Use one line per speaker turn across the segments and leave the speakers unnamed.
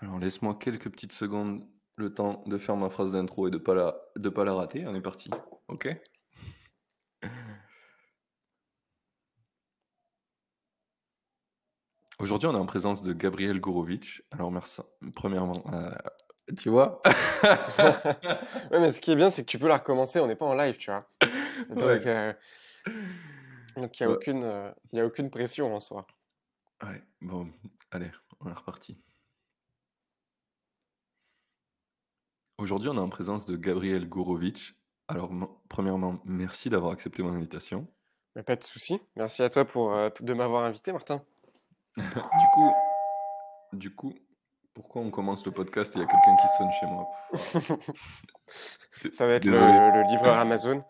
Alors laisse-moi quelques petites secondes le temps de faire ma phrase d'intro et de pas la, de pas la rater. On est parti. Ok Aujourd'hui, on est en présence de Gabriel Gourovitch. Alors, merci. Premièrement, euh, tu vois.
mais ce qui est bien, c'est que tu peux la recommencer. On n'est pas en live, tu vois. Euh, donc, il n'y a, bah aucune, euh, a aucune pression en soi.
Ouais, bon, allez, on est reparti. Aujourd'hui, on est en présence de Gabriel Gourovitch. Alors, premièrement, merci d'avoir accepté mon invitation.
Mais pas de souci. Merci à toi pour euh, de m'avoir invité, Martin.
du coup, du coup, pourquoi on commence le podcast et il y a quelqu'un qui sonne chez moi Ça va être le, livreur Amazon.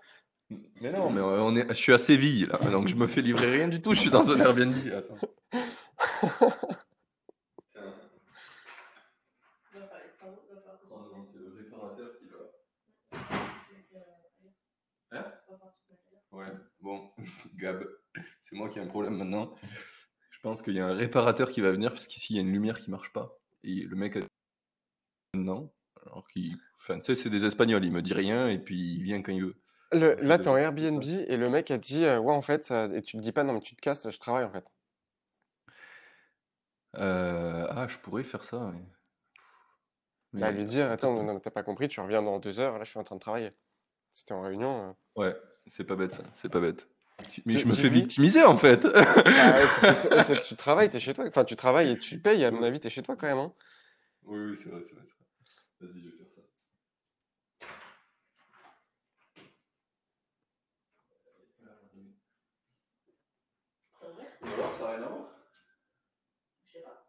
Mais non, mais euh, on est, je suis assez Séville, là, donc je me fais livrer rien du tout, je suis dans un Airbnb. Attends. Ouais, bon, Gab, c'est moi qui ai un problème maintenant. Je pense qu'il y a un réparateur qui va venir parce qu'ici il y a une lumière qui marche pas. Et le mec a non. Alors tu sais, c'est des Espagnols, il me dit rien et puis il vient quand il veut.
Le, là, t'es en Airbnb et le mec a dit euh, Ouais, en fait, euh, et tu te dis pas Non, mais tu te casses, je travaille en fait.
Euh, ah, je pourrais faire ça. ouais. Mais... Bah, lui dire
Attends, t'as pas compris, tu reviens dans deux heures, là, je suis en train de travailler. C'était en réunion.
Ouais, c'est pas bête ça, c'est pas bête. Mais je me fais victimiser en fait. Ah
tu travailles, t'es chez
toi. Enfin, tu travailles et tu payes, à mon avis, t'es chez toi quand même. Hein. Oui, oui, c'est vrai, c'est vrai. Vas-y, je vais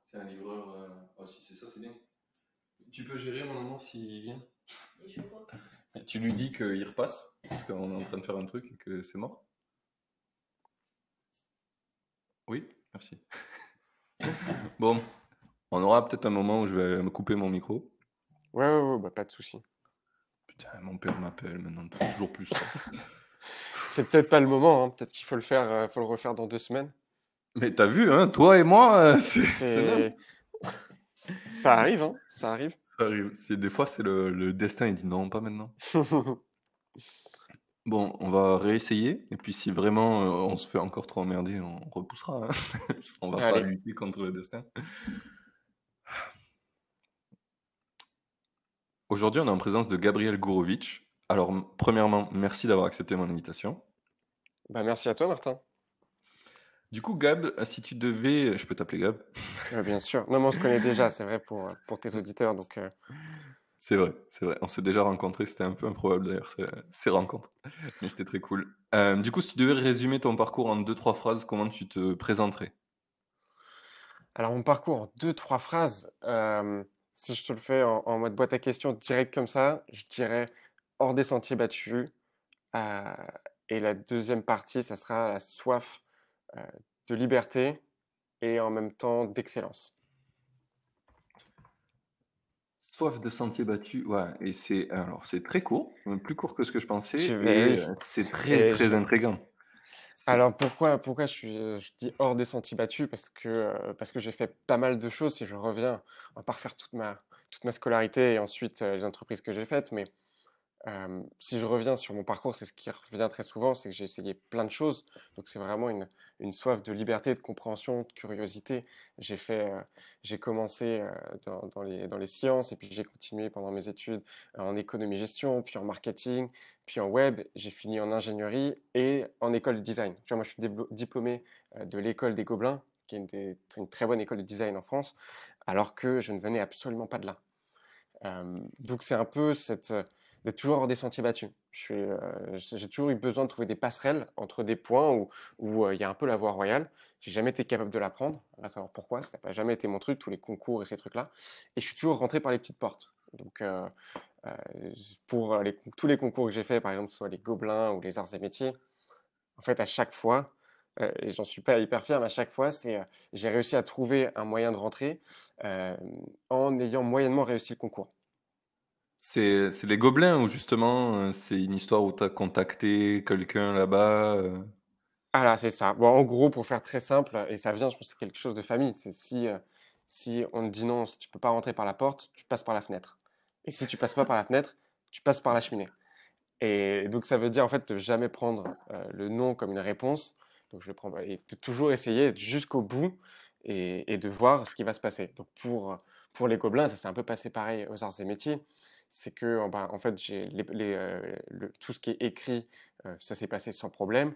C'est un livreur. Euh, si c'est ça, c'est bien. Tu peux gérer mon amour s'il vient je crois. Tu lui dis qu'il repasse, parce qu'on est en train de faire un truc et que c'est mort Oui, merci. bon, on aura peut-être un moment où je vais me couper mon micro. Ouais, ouais, bah, pas de soucis Putain, mon père m'appelle maintenant, toujours plus.
c'est peut-être pas le moment, hein. peut-être qu'il faut le faire, euh, faut le refaire dans deux semaines.
Mais t'as vu, hein, toi et moi, euh, c'est... ça arrive, hein, ça arrive. Ça Des fois, c'est le, destin, il dit non, pas maintenant. bon, on va réessayer, et puis si vraiment euh, on se fait encore trop emmerder, on repoussera. Hein. on va pas lutter contre le destin. Aujourd'hui, on est en présence de Gabriel Gourovitch. Alors, premièrement, merci d'avoir accepté mon invitation.
Bah, merci à toi, Martin.
Du coup, Gab, si tu devais, euh, je peux t'appeler Gab.
bien sûr. Non, mais on se connaît déjà, c'est vrai pour euh, pour tes auditeurs, donc. Euh.
C'est vrai, c'est vrai. On s'est déjà rencontrés, c'était un peu improbable d'ailleurs ces, rencontres, mais c'était très cool. du coup, si tu devais résumer ton parcours en deux trois phrases, comment tu te présenterais
Alors mon parcours en deux trois phrases, si je te le fais en, en, mode boîte à questions direct comme ça, je dirais hors des sentiers battus. et la deuxième partie, ça sera la soif euh, de liberté et en même temps d'excellence.
Soif de sentier battu, ouais, et c'est alors c'est très court, plus court que ce que je pensais, mais c'est très très intrigant.
Alors pourquoi pourquoi je, dis hors des sentiers battus parce que euh, parce que j'ai fait pas mal de choses si je reviens à part toute ma toute ma scolarité et ensuite euh, les entreprises que j'ai faites, mais si je reviens sur mon parcours, c'est ce qui revient très souvent, c'est que j'ai essayé plein de choses. Donc c'est vraiment une, soif de liberté, de compréhension, de curiosité. J'ai fait, euh, j'ai commencé euh, dans, les, dans les sciences et puis j'ai continué pendant mes études euh, en économie-gestion, puis en marketing, puis en web. J'ai fini en ingénierie et en école de design. Tu vois, moi je suis diplômé de l'école des Gobelins, qui est une, une très bonne école de design en France, alors que je ne venais absolument pas de là. donc c'est un peu cette d'être toujours hors des sentiers battus. Euh, j'ai toujours eu besoin de trouver des passerelles entre des points où euh, il y a un peu la voie royale. J'ai jamais été capable de la prendre, à savoir pourquoi, ça n'a pas jamais été mon truc, tous les concours et ces trucs-là. Et je suis toujours rentré par les petites portes. Donc, euh, pour les, tous les concours que j'ai fait, par exemple, soit les Gobelins ou les Arts et Métiers, en fait, à chaque fois, euh, et j'en suis pas hyper fier, mais à chaque fois, c'est j'ai réussi à trouver un moyen de rentrer en ayant moyennement réussi le concours.
C'est les gobelins ou justement euh, c'est une histoire où tu as contacté quelqu'un là-bas Ah euh? là, c'est ça. Bon, en gros, pour faire très simple, et ça vient, je pense, c'est quelque chose de famille.
C'est si, euh, si on te dit non, si tu peux pas rentrer par la porte, tu passes par la fenêtre. Et si tu passes pas par la fenêtre, tu passes par la cheminée. Et donc, ça veut dire en fait de jamais prendre le non comme une réponse. Donc, je le prends et de toujours essayer jusqu'au bout et, de voir ce qui va se passer. Donc, pour, pour les gobelins, ça s'est un peu passé pareil aux arts et métiers c'est que oh ben, en fait, j'ai euh, tout ce qui est écrit, euh, ça s'est passé sans problème.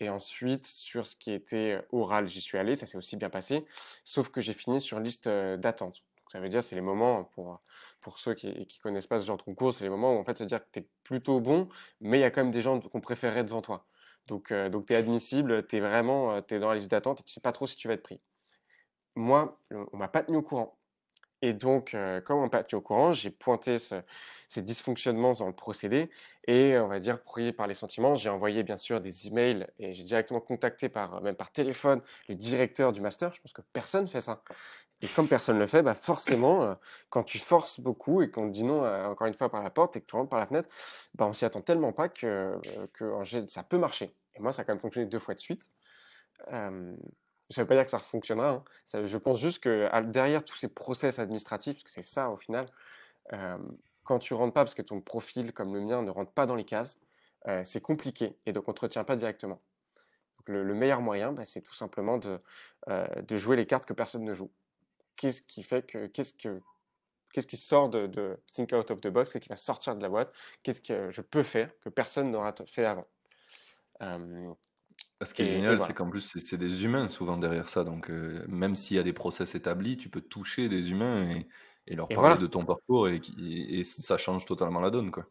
Et ensuite, sur ce qui était euh, oral, j'y suis allé, ça s'est aussi bien passé, sauf que j'ai fini sur liste d'attente. Ça veut dire, c'est les moments, hein, pour, pour ceux qui ne connaissent pas ce genre de concours, c'est les moments où en fait, ça dire que tu es plutôt bon, mais il y a quand même des gens qu'on préférerait devant toi. Donc, donc tu es admissible, tu es vraiment es dans la liste d'attente et tu sais pas trop si tu vas être pris. Moi, on m'a pas tenu au courant. Et donc, euh, comme on été au courant, j'ai pointé ces dysfonctionnements dans le procédé et, on va dire, prié par les sentiments, j'ai envoyé bien sûr des emails et j'ai directement contacté par, même par téléphone, le directeur du master. Je pense que personne fait ça. Et comme personne ne le fait, bah forcément, euh, quand tu forces beaucoup et qu'on te dit non, euh, encore une fois, par la porte et que tu rentres par la fenêtre, bah, on s'y attend tellement pas que, que ça peut marcher. Et moi, ça a quand même fonctionné deux fois de suite. Ça ne veut pas dire que ça fonctionnera. Hein. je pense juste que derrière tous ces process administratifs, parce que c'est ça au final, quand tu rentres pas, parce que ton profil comme le mien ne rentre pas dans les cases, c'est compliqué et donc on ne te retient pas directement. Donc, le, meilleur moyen, bah, c'est tout simplement de, jouer les cartes que personne ne joue. Qu'est-ce qui fait que qu'est-ce que quest qui sort de, de, think out of the box, et qui va sortir de la boîte, qu'est-ce que je peux faire que personne n'aura fait avant. Ce qui est génial, c'est
qu'en plus, c'est des humains souvent derrière ça. Donc, euh, même s'il y a des process établis, tu peux toucher des humains et, leur parler de ton parcours et, ça change totalement la donne, quoi.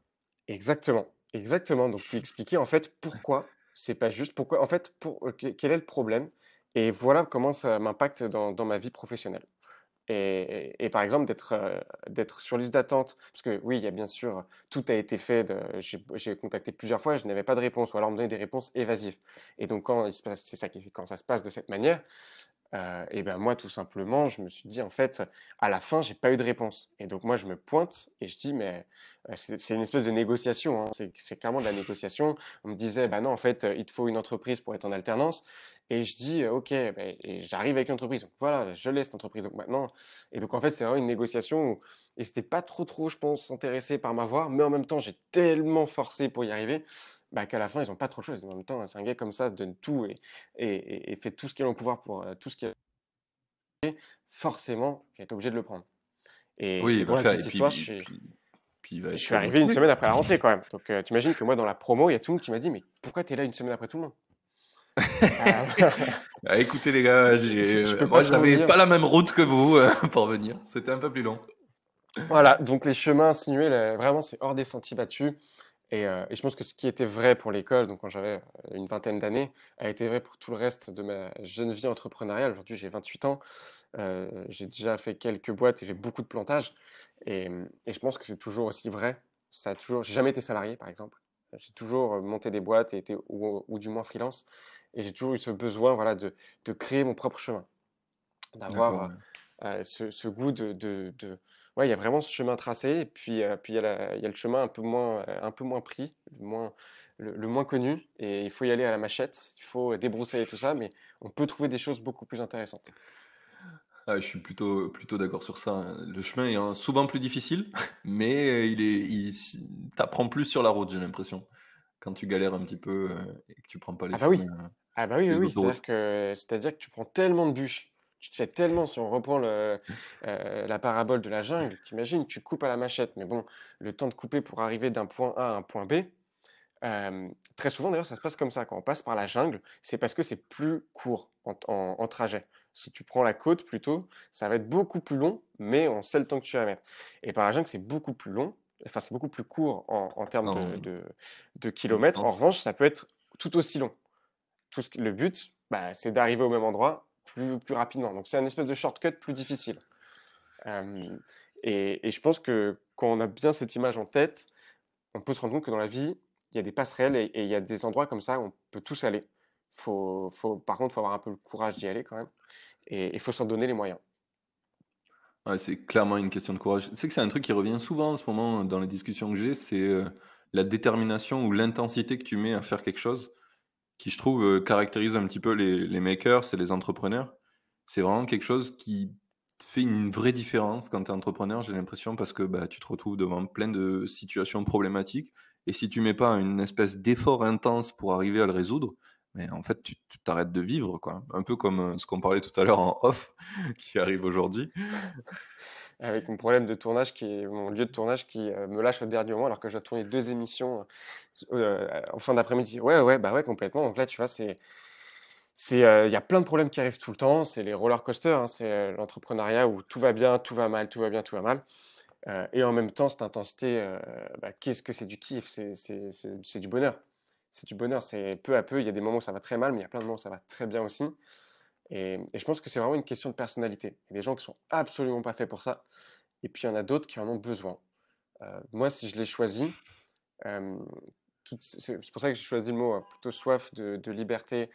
Exactement, exactement. Donc, tu expliquer en fait pourquoi,
c'est pas juste pourquoi, en fait, pour, euh, quel est le problème, et voilà comment ça m'impacte dans ma vie professionnelle. Et, par exemple, d'être euh, d'être sur liste d'attente, parce que oui, il y a bien sûr, tout a été fait, j'ai contacté plusieurs fois, je n'avais pas de réponse, ou alors on me donnait des réponses évasives. Et donc, quand, ça, quand ça se passe de cette manière, euh, et ben moi, tout simplement, je me suis dit, en fait, à la fin, j'ai pas eu de réponse. Et donc, moi, je me pointe et je dis, mais ah, c'est une espèce de négociation. Hein. C'est clairement de la négociation. On me disait, bah non, en fait, il te faut une entreprise pour être en alternance. Et je dis, euh, ok, bah, j'arrive avec une entreprise. Donc voilà, je laisse l'entreprise entreprise. Donc maintenant, et donc en fait, c'est vraiment une négociation et c'était pas trop, trop, je pense, intéressé par ma voix mais en même temps, j'ai tellement forcé pour y arriver. Bah, qu'à la fin, ils n'ont pas trop de choses. En même temps, c'est un gars comme ça, donne tout et, et, fait tout ce qu'il a en pouvoir pour euh, tout ce qu'il a. Forcément, il est obligé de le prendre. Et, oui, et histoire, je
je suis arrivé une semaine
après la rentrée quand même. Donc euh, tu imagines que moi dans la promo, il y a tout le monde qui m'a dit mais pourquoi tu es là une semaine après tout le monde
ah, euh, écoutez les gars, euh, moi n'avais pas la même route que vous pour venir, c'était un peu plus long.
Voilà, donc les chemins sinués, vraiment c'est hors des sentiers battus. Euh, et, je pense que ce qui était vrai pour l'école, donc quand j'avais euh, une vingtaine d'années, a été vrai pour tout le reste de ma jeune vie entrepreneuriale. Aujourd'hui, j'ai 28 ans, euh, j'ai déjà fait quelques boîtes et j'ai beaucoup de plantages. Et, je pense que c'est toujours aussi vrai. Ça a toujours, j'ai jamais été salarié, par exemple. J'ai toujours monté des boîtes et été, ou, du moins freelance. Et j'ai toujours eu ce besoin, voilà, de, créer mon propre chemin, d'avoir ce, goût de ouais, il y a vraiment ce chemin tracé, et puis, euh, puis il, y a le chemin un peu moins, euh, un peu moins pris, le moins, connu, et il faut y aller à la machette, il faut débroussailler tout ça, mais on peut trouver des choses beaucoup plus intéressantes.
Ah, je suis plutôt, plutôt d'accord sur ça. Hein. Le chemin est hein, souvent plus difficile, mais il est, plus sur la route, j'ai l'impression. Quand tu galères un petit peu euh, et que tu prends pas les ah bah oui.
Ah bah oui, oui, c'est-à-dire que tu prends tellement de bûches tu te fais tellement, si on reprend euh, la parabole de la jungle, t'imagines, tu coupes à la machette, mais bon, le temps de couper pour arriver d'un point A à un point B, très souvent d'ailleurs, ça se passe comme ça. Quand on passe par la jungle, c'est parce que c'est plus court en, trajet. Si tu prends la côte plutôt, ça va être beaucoup plus long, mais on sait le temps que tu vas mettre. Et par la jungle, c'est beaucoup plus long, enfin c'est beaucoup plus court en, termes de, kilomètres. En revanche, ça peut être tout aussi long. Tout le but, bah, c'est d'arriver au même endroit plus, rapidement. Donc c'est un espèce de shortcut plus difficile. Euh, et, je pense que quand on a bien cette image en tête, on peut se rendre compte que dans la vie, il y a des passerelles et, il y a des endroits comme ça où on peut tous aller. Faut, par contre, il faut avoir un peu le courage d'y aller quand même. Et il faut s'en donner les
moyens. c'est clairement une question de courage. C'est que c'est un truc qui revient souvent en ce moment dans les discussions que j'ai, c'est euh, la détermination ou l'intensité que tu mets à faire quelque chose qui, je trouve, euh, caractérise un petit peu les, makers c'est les entrepreneurs. C'est vraiment quelque chose qui fait une vraie différence quand tu es entrepreneur, j'ai l'impression, parce que bah, tu te retrouves devant plein de situations problématiques. Et si tu mets pas une espèce d'effort intense pour arriver à le résoudre, mais en fait, tu t'arrêtes de vivre, quoi. Un peu comme euh, ce qu'on parlait tout à l'heure en off, qui arrive aujourd'hui
avec mon problème de tournage, qui est mon lieu de tournage qui euh, me lâche au dernier moment alors que je dois tourner deux émissions euh, euh, en fin d'après-midi. Ouais, ouais, bah ouais, complètement. Donc là, tu vois, c'est il y a plein de problèmes qui arrivent tout le temps. C'est les roller coasters, hein, c'est l'entrepreneuriat où tout va bien, tout va mal, tout va bien, tout va mal. et en même temps, cette intensité, bah, qu'est-ce que c'est du kiff C'est du bonheur. C'est du bonheur. C'est peu à peu. Il y a des moments où ça va très mal, mais il y a plein de moments où ça va très bien aussi. Et, je pense que c'est vraiment une question de personnalité. Il y a des gens qui sont absolument pas faits pour ça, et puis il y en a d'autres qui en ont besoin. Euh, moi, si je l'ai choisi, euh, c'est pour ça que j'ai choisi le mot euh, plutôt soif de, liberté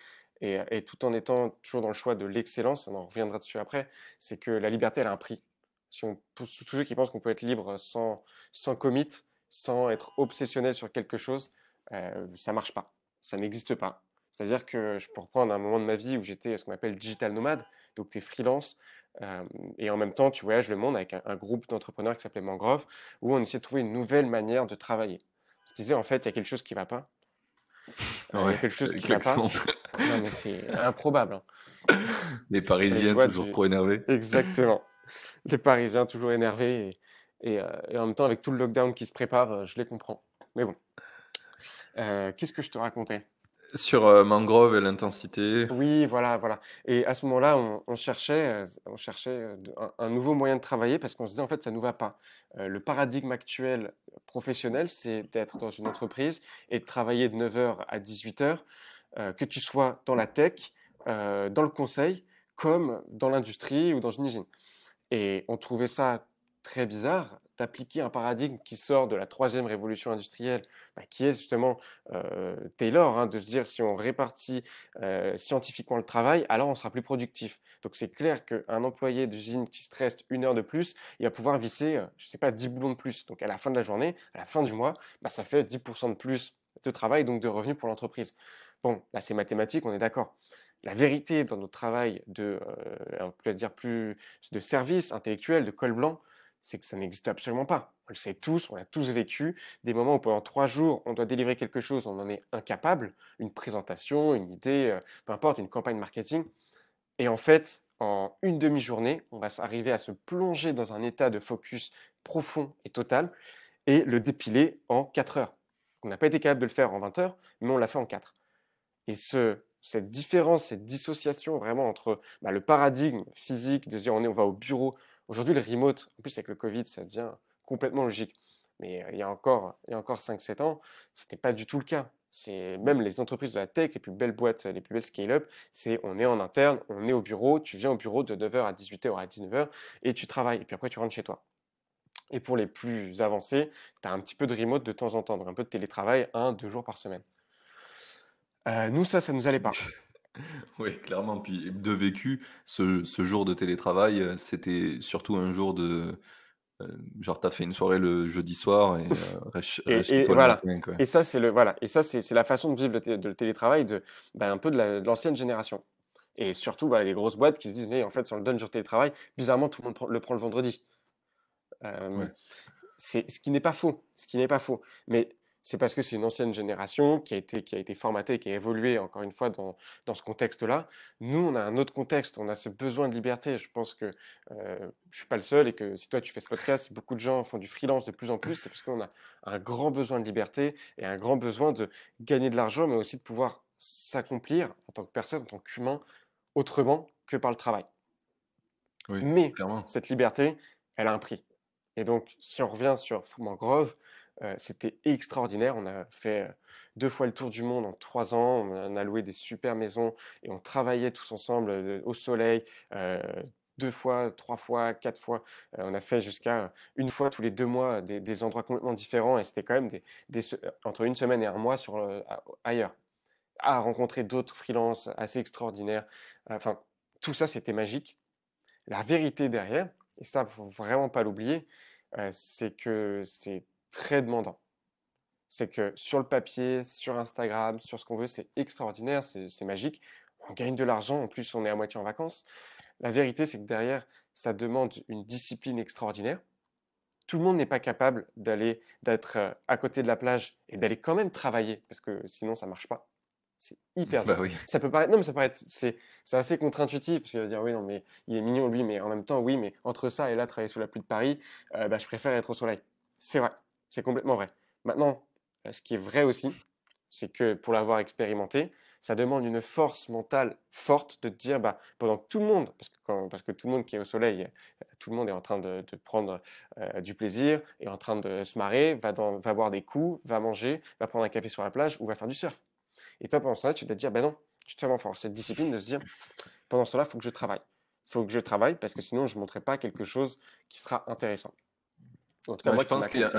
et, tout en étant toujours dans le choix de l'excellence, on en reviendra dessus après, c'est que la liberté, elle a un prix. Si on, tous ceux qui pensent qu'on peut être libre sans, sans commit, sans être obsessionnel sur quelque chose, ça marche pas. Ça n'existe pas. C'est-à-dire que je peux reprendre un moment de ma vie où j'étais ce qu'on appelle digital nomade, donc tu es freelance, et en même temps tu voyages le monde avec un, groupe d'entrepreneurs qui s'appelait Mangrove, où on essayait de trouver une nouvelle manière de travailler. Je disais en fait, il y a quelque chose qui ne va pas.
il y a quelque chose qui ne va pas. Non,
mais c'est improbable. Hein.
Les Parisiens toujours trop énervés. Exactement.
Les Parisiens toujours énervés. Euh, et, en même temps, avec tout le lockdown qui se prépare, euh, je les comprends. Mais bon. Euh, qu'est-ce que je te racontais
sur euh, Mangrove et l'intensité.
Oui, voilà, voilà. Et à ce moment-là, on, cherchait, on cherchait euh, euh, un, nouveau moyen de travailler parce qu'on se disait en fait, ça nous va pas. le paradigme actuel professionnel, c'est d'être dans une entreprise et de travailler de 9h à 18h, que tu sois dans la tech, dans le conseil, comme dans l'industrie ou dans une usine. Et on trouvait ça très bizarre d'appliquer un paradigme qui sort de la troisième révolution industrielle, bah, qui est justement euh, Taylor, hein, de se dire si on répartit euh, scientifiquement le travail, alors on sera plus productif. Donc c'est clair qu'un employé d'usine qui stresse une heure de plus, il va pouvoir visser, euh, je ne sais pas, 10 boulons de plus. Donc à la fin de la journée, à la fin du mois, bah, ça fait 10% de plus de travail, donc de revenus pour l'entreprise. Bon, là c'est mathématique, on est d'accord la vérité dans notre travail de, peut dire plus, de service intellectuel, de col blanc, c'est que ça n'existe absolument pas. On le sait tous, on l'a tous vécu, des moments où pendant trois jours, on doit délivrer quelque chose, on en est incapable, une présentation, une idée, euh, peu importe, une campagne marketing. Et en fait, en une demi-journée, on va arriver à se plonger dans un état de focus profond et total et le dépiler en quatre heures. On n'a pas été capable de le faire en 20 heures, mais on l'a fait en quatre. Et ce, cette différence, cette dissociation vraiment entre bah, le paradigme physique de dire on, est, on va au bureau, Aujourd'hui, le remote, en plus avec le Covid, ça devient complètement logique. Mais euh, il y a encore, encore 5-7 ans, ce n'était pas du tout le cas. C'est même les entreprises de la tech, les plus belles boîtes, les plus belles scale-up, c'est on est en interne, on est au bureau, tu viens au bureau de 9h à 18h à 19h et tu travailles et puis après tu rentres chez toi. Et pour les plus avancés, tu as un petit peu de remote de temps en temps, donc un peu de télétravail, un, deux jours par semaine. Euh, nous, ça, ça ne nous allait pas.
Oui, clairement. Puis de vécu, ce, jour de télétravail, euh, c'était surtout un jour de. Euh, genre, t'as fait une soirée le jeudi soir et euh, Et, voilà. Et ça,
c'est le voilà. Et ça, c'est la façon de vivre le, télétravail de, ben, un peu de l'ancienne génération. Et surtout, les grosses boîtes qui se disent, mais en fait, si on le donne jour télétravail, bizarrement, tout le monde le prend le vendredi. c'est ce qui n'est pas faux, ce qui n'est pas faux. Mais c'est parce que c'est une ancienne génération qui a été, qui a été formatée, qui a évolué, encore une fois, dans, ce contexte-là. Nous, on a un autre contexte, on a ce besoin de liberté. Je pense que je euh, je suis pas le seul et que si toi, tu fais ce podcast, si beaucoup de gens font du freelance de plus en plus, c'est parce qu'on a un grand besoin de liberté et un grand besoin de gagner de l'argent, mais aussi de pouvoir s'accomplir en tant que personne, en tant qu'humain, autrement que par le travail. mais cette liberté, elle a un prix. Et donc, si on revient sur Fourman Grove, euh, c'était extraordinaire. On a fait euh, deux fois le tour du monde en trois ans. On a loué des super maisons et on travaillait tous ensemble euh, au soleil. deux fois, trois fois, quatre fois. on a fait jusqu'à une fois tous les deux mois des, endroits complètement différents et c'était quand même des, entre une semaine et un mois sur, ailleurs. À rencontrer d'autres freelances assez extraordinaires. Enfin, tout ça, c'était magique. La vérité derrière, et ça, faut vraiment pas l'oublier, c'est que c'est très demandant. C'est que sur le papier, sur Instagram, sur ce qu'on veut, c'est extraordinaire, c'est magique. On gagne de l'argent, en plus on est à moitié en vacances. La vérité, c'est que derrière, ça demande une discipline extraordinaire. Tout le monde n'est pas capable d'aller, d'être euh, à côté de la plage et d'aller quand même travailler, parce que sinon ça marche pas. C'est hyper bah oui. Ça peut paraître, non, mais ça paraît, c'est, assez contre-intuitif parce qu'il va dire, oui, non, mais il est mignon lui, mais en même temps, oui, mais entre ça et là, travailler sous la pluie de Paris, euh, bah, je préfère être au soleil. C'est vrai, c'est complètement vrai. Maintenant, euh, ce qui est vrai aussi, c'est que pour l'avoir expérimenté, ça demande une force mentale forte de te dire, bah, pendant que tout le monde, parce que, tout le monde qui est au soleil, euh, tout le monde est en train de, prendre euh, du plaisir, est en train de se marrer, va, boire des coups, va manger, va prendre un café sur la plage ou va faire du surf. Et toi, pendant ce temps-là, tu dois te dire, ben bah non, tellement fort. cette discipline de se dire, pendant cela, il faut que je travaille. Il faut que je travaille parce que sinon, je ne montrerai pas quelque chose qui sera intéressant. Bah, je pense qu'il y a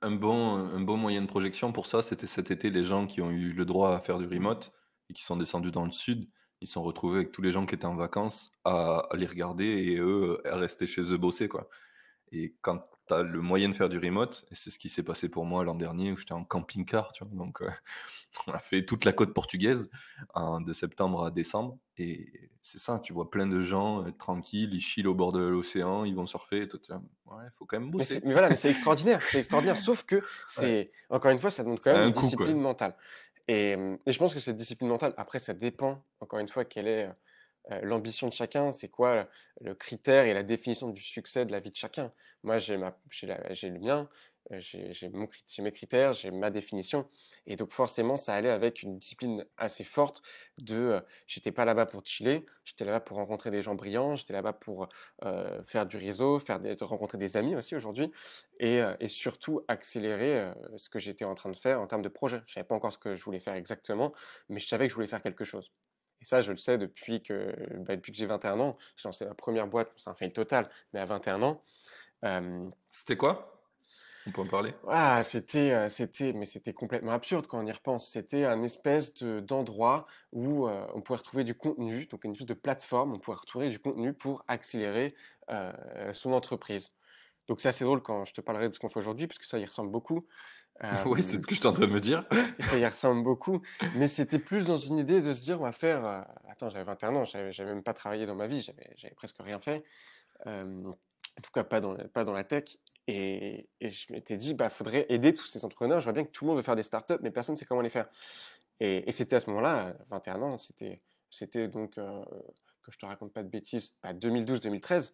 un, bon, un moyen de projection pour ça. C'était cet été, les gens qui ont eu le droit à faire du remote et qui sont descendus dans le sud, ils sont retrouvés avec tous les gens qui étaient en vacances à les regarder et eux à rester chez eux bosser. quoi. Et quand le moyen de faire du remote. Et c'est ce qui s'est passé pour moi l'an dernier où j'étais en camping-car. Tu vois, donc, euh, on a fait toute la côte portugaise de septembre à décembre. Et c'est ça, tu vois plein de gens euh, tranquilles, ils chillent au bord de l'océan, ils vont surfer. Et tout, faut quand même bosser. Mais, mais voilà, mais c'est extraordinaire. c'est extraordinaire. Sauf
que, c'est encore une fois, ça demande quand même une discipline mentale. Hum, et, je pense que cette discipline mentale, après, ça dépend, encore une fois, quelle est euh, euh, l'ambition de chacun, c'est quoi le critère et la définition du succès de la vie de chacun. Moi, j'ai le mien, euh, j'ai mes critères, j'ai ma définition. Et donc forcément, ça allait avec une discipline assez forte de euh, j'étais pas là-bas pour chiller, j'étais là-bas pour rencontrer des gens brillants, j'étais là-bas pour faire du réseau, faire des, rencontrer des amis aussi aujourd'hui, et, surtout accélérer ce que j'étais en train de faire en termes de projet. Je savais pas encore ce que je voulais faire exactement, mais je savais que je voulais faire quelque chose. Et ça, je le sais depuis que, bah, depuis que j'ai 21 ans. J'ai lancé ma première boîte, c'est un fail total, mais à 21 ans. C'était quoi on peut en parler. Ah, c'était, mais c'était complètement absurde quand on y repense. C'était un espèce de, d'endroit où on pouvait retrouver du contenu, donc une espèce de plateforme, on pouvait retrouver du contenu pour accélérer son entreprise. Donc c'est assez drôle quand je te parlerai de ce qu'on fait aujourd'hui, parce que ça y ressemble beaucoup. Euh, oui, c'est ce que je suis en train de me dire. ça y ressemble beaucoup. Mais c'était plus dans une idée de se dire, on va faire. Euh, attends, j'avais 21 ans, j'avais même pas travaillé dans ma vie, j'avais presque rien fait. Euh, en tout cas, pas dans, la tech. Et, je m'étais dit, bah, faudrait aider tous ces entrepreneurs. Je vois bien que tout le monde veut faire des startups, mais personne ne sait comment les faire. Et, c'était à ce moment-là, 21 ans, c'était, donc, que je te raconte pas de bêtises, 2012-2013.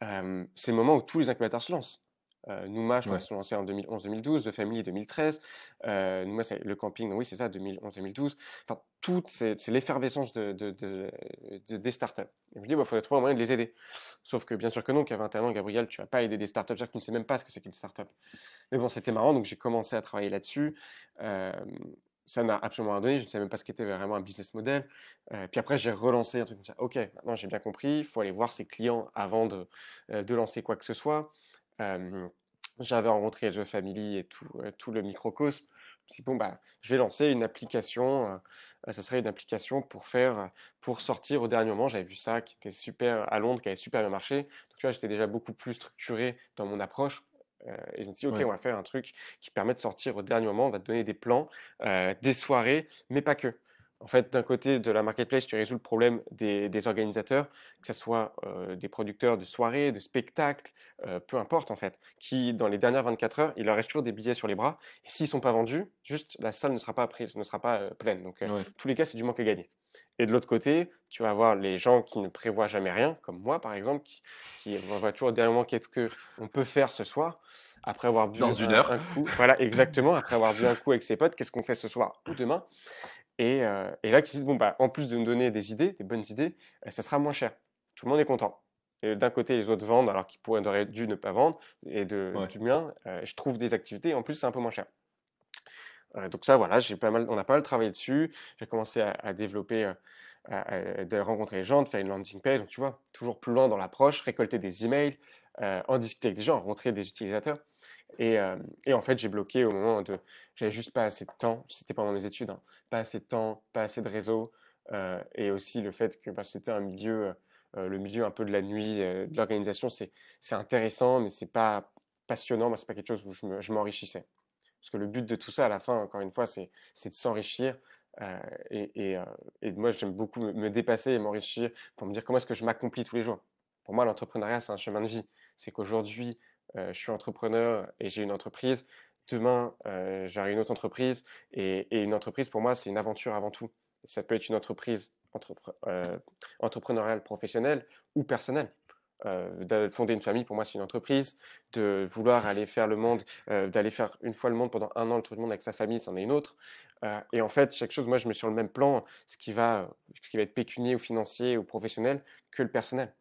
Bah, c'est le moment où tous les incubateurs se lancent. Euh, Nouma, je crois sont lancés en 2011-2012, The Family 2013. Euh, Nouma, c'est le camping, oui, c'est ça, 2011-2012. Enfin, tout, c'est, l'effervescence des startups. Et je me dis, il bah, faudrait trouver un moyen de les aider. Sauf que, bien sûr que non, qu'à 21 ans, Gabriel, tu vas pas aider des startups. cest tu ne sais même pas ce que c'est qu'une startup. Mais bon, c'était marrant, donc j'ai commencé à travailler là-dessus. Euh, ça n'a absolument rien donné, je ne savais même pas ce qu'était vraiment un business model. Euh, puis après, j'ai relancé un truc comme ça. Ok, maintenant j'ai bien compris, il faut aller voir ses clients avant de euh, lancer quoi que ce soit j'avais rencontré The Family et euh, tout, le microcosme. Je bon, bah, je vais lancer une application. Euh, ce ça serait une application pour faire, euh, pour sortir au dernier moment. J'avais vu ça qui était super à Londres, qui avait super bien marché. Donc, tu vois, j'étais déjà beaucoup plus structuré dans mon approche. et je me suis dit, OK, on va faire un truc qui permet de sortir au dernier moment. On va te donner des plans, des soirées, mais pas que. En fait, d'un côté de la marketplace, tu résous le problème des, organisateurs, que ce soit euh, des producteurs de soirées, de spectacles, euh, peu importe en fait, qui dans les dernières 24 heures, il leur reste toujours des billets sur les bras. Et s'ils ne sont pas vendus, juste la salle ne sera pas, prise, ne sera pas euh, pleine. Donc, dans tous les cas, c'est du manque à gagner. Et de l'autre côté, tu vas avoir les gens qui ne prévoient jamais rien, comme moi par exemple, qui, qui voient toujours au dernier qu'est-ce qu'on peut faire ce soir, après avoir bu Dans une heure. coup. Voilà, exactement, après avoir bu un coup avec ses potes, qu'est-ce qu'on fait ce soir ou demain. Euh, et, là, qui disent, bon, bah, en plus de me donner des idées, des bonnes idées, euh, ça sera moins cher. Tout le monde est content. Et d'un côté, les autres vendent alors qu'ils pourraient dû ne pas vendre, et de, du mien, euh, je trouve des activités, en plus, c'est un peu moins cher. donc ça, voilà, j'ai pas mal, on a pas mal travaillé dessus. J'ai commencé à, développer, à, de rencontrer les gens, de faire une landing page. Donc tu vois, toujours plus loin dans l'approche, récolter des emails, en discuter avec des gens, rencontrer des utilisateurs. Euh, et, en fait, j'ai bloqué au moment de, j'avais juste pas assez de temps. C'était pendant mes études, hein, pas assez de temps, pas assez de réseau, euh, et aussi le fait que bah, c'était un milieu, euh, le milieu un peu de la nuit, de l'organisation, c'est c'est intéressant, mais c'est pas passionnant. c'est pas quelque chose où je m'enrichissais. Parce que le but de tout ça, à la fin, encore une fois, c'est c'est de s'enrichir, et, et, moi, j'aime beaucoup me, dépasser et m'enrichir pour me dire comment est-ce que je m'accomplis tous les jours. Pour moi, l'entrepreneuriat, c'est un chemin de vie. C'est qu'aujourd'hui, euh, je suis entrepreneur et j'ai une entreprise. Demain, euh, j'aurai une autre entreprise. Et, une entreprise, pour moi, c'est une aventure avant tout. Ça peut être une entreprise euh, entrepreneuriale professionnelle ou personnelle. fonder une famille, pour moi, c'est une entreprise. De vouloir aller faire le monde, d'aller faire une fois le monde pendant un an le tour du monde avec sa famille, c'en est une autre. et en fait, chaque chose, moi, je mets sur le même plan ce qui va, ce qui va être pécunier ou financier ou professionnel que le personnel.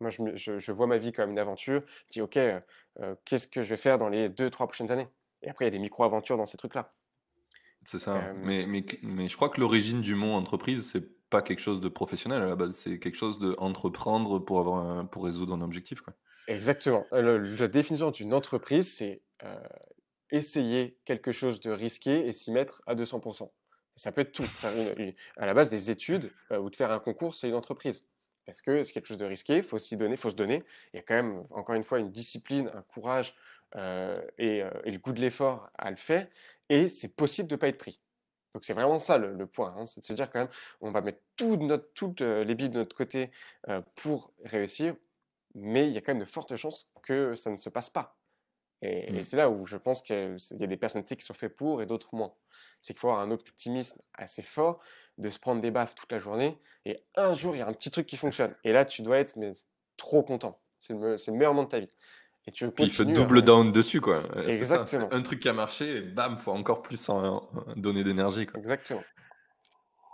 Moi, je, vois ma vie comme une aventure. Je dis, OK, euh, euh, qu'est-ce que je vais faire dans les deux, trois prochaines années Et après, il y a des micro-aventures dans ces trucs-là.
C'est ça. Euh, mais, je crois que l'origine du mot entreprise, c'est pas quelque chose de professionnel à la base. C'est quelque chose d'entreprendre de pour, pour résoudre un objectif. Quoi. Exactement. la définition d'une entreprise, c'est
essayer quelque chose de risqué et s'y mettre à 200%. Ça peut être tout. à la base, des études ou de faire un concours, c'est une entreprise. Parce que c'est quelque chose de risqué, il faut s'y donner, il faut se donner. Il y a quand même, encore une fois, une discipline, un courage euh, euh, et, le goût de l'effort à le faire. Et c'est possible de ne pas être pris. Donc c'est vraiment ça le, point, hein, c'est de se dire quand même, on va mettre toutes, euh, les billes de notre côté pour réussir, mais il y a quand même de fortes chances que ça ne se passe pas. Et, mmh. c'est là où je pense qu'il y, y a des personnalités qui sont faites pour et d'autres moins. C'est qu'il faut avoir un optimisme assez fort de se prendre des baffes toute la journée, et un jour, il y a un petit truc qui fonctionne. Et là, tu dois être mais, trop content.
C'est le, meilleur moment de ta vie. Et tu Puis il faut double down dessus, quoi. Exactement. Un truc qui a marché, et bam, faut encore plus en, donner d'énergie, quoi. Exactement.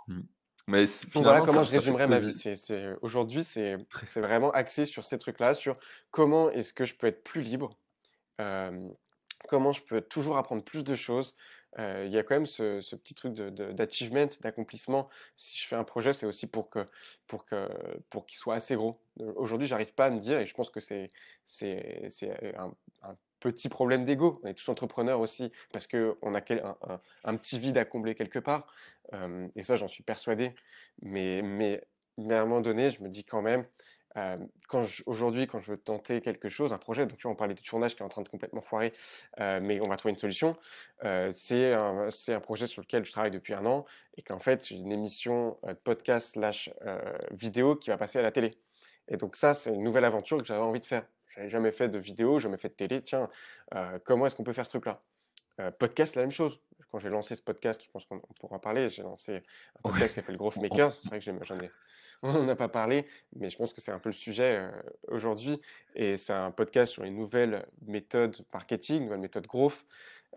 Mmh. Mais finalement, comment je résumerais ma vie.
c'est Aujourd'hui, c'est vraiment axé sur ces trucs-là, sur comment est-ce que je peux être plus libre, euh, comment je peux toujours apprendre plus de choses, euh, il y a quand même ce, petit truc d'achievement, d'accomplissement. Si je fais un projet, c'est aussi pour que pour que pour qu'il soit assez gros. Euh, aujourd'hui, j'arrive pas à me dire, et je pense que c'est c'est euh, un, un petit problème d'ego. On est tous entrepreneurs aussi parce qu'on a quel, un, un, petit vide à combler quelque part. et ça, j'en suis persuadé. Mais, mais, mais, à un moment donné, je me dis quand même, euh, aujourd'hui, quand je veux tenter quelque chose, un projet, donc tu on parlait du tournage qui est en train de complètement foirer, euh, mais on va trouver une solution. Euh, c'est un, projet sur lequel je travaille depuis un an et qu'en fait, c'est une émission podcast slash vidéo qui va passer à la télé. Et donc ça, c'est une nouvelle aventure que j'avais envie de faire. J'avais jamais fait de vidéo, jamais fait de télé. Tiens, comment est-ce qu'on peut faire ce truc-là Podcast, la même chose quand j'ai lancé ce podcast, je pense qu'on pourra parler. J'ai lancé un podcast qui s'appelle Growth Makers. C'est vrai que j'en ai, on n'en a pas parlé, mais je pense que c'est un peu le sujet euh, aujourd'hui. Et c'est un podcast sur les nouvelles méthodes marketing, nouvelles méthode growth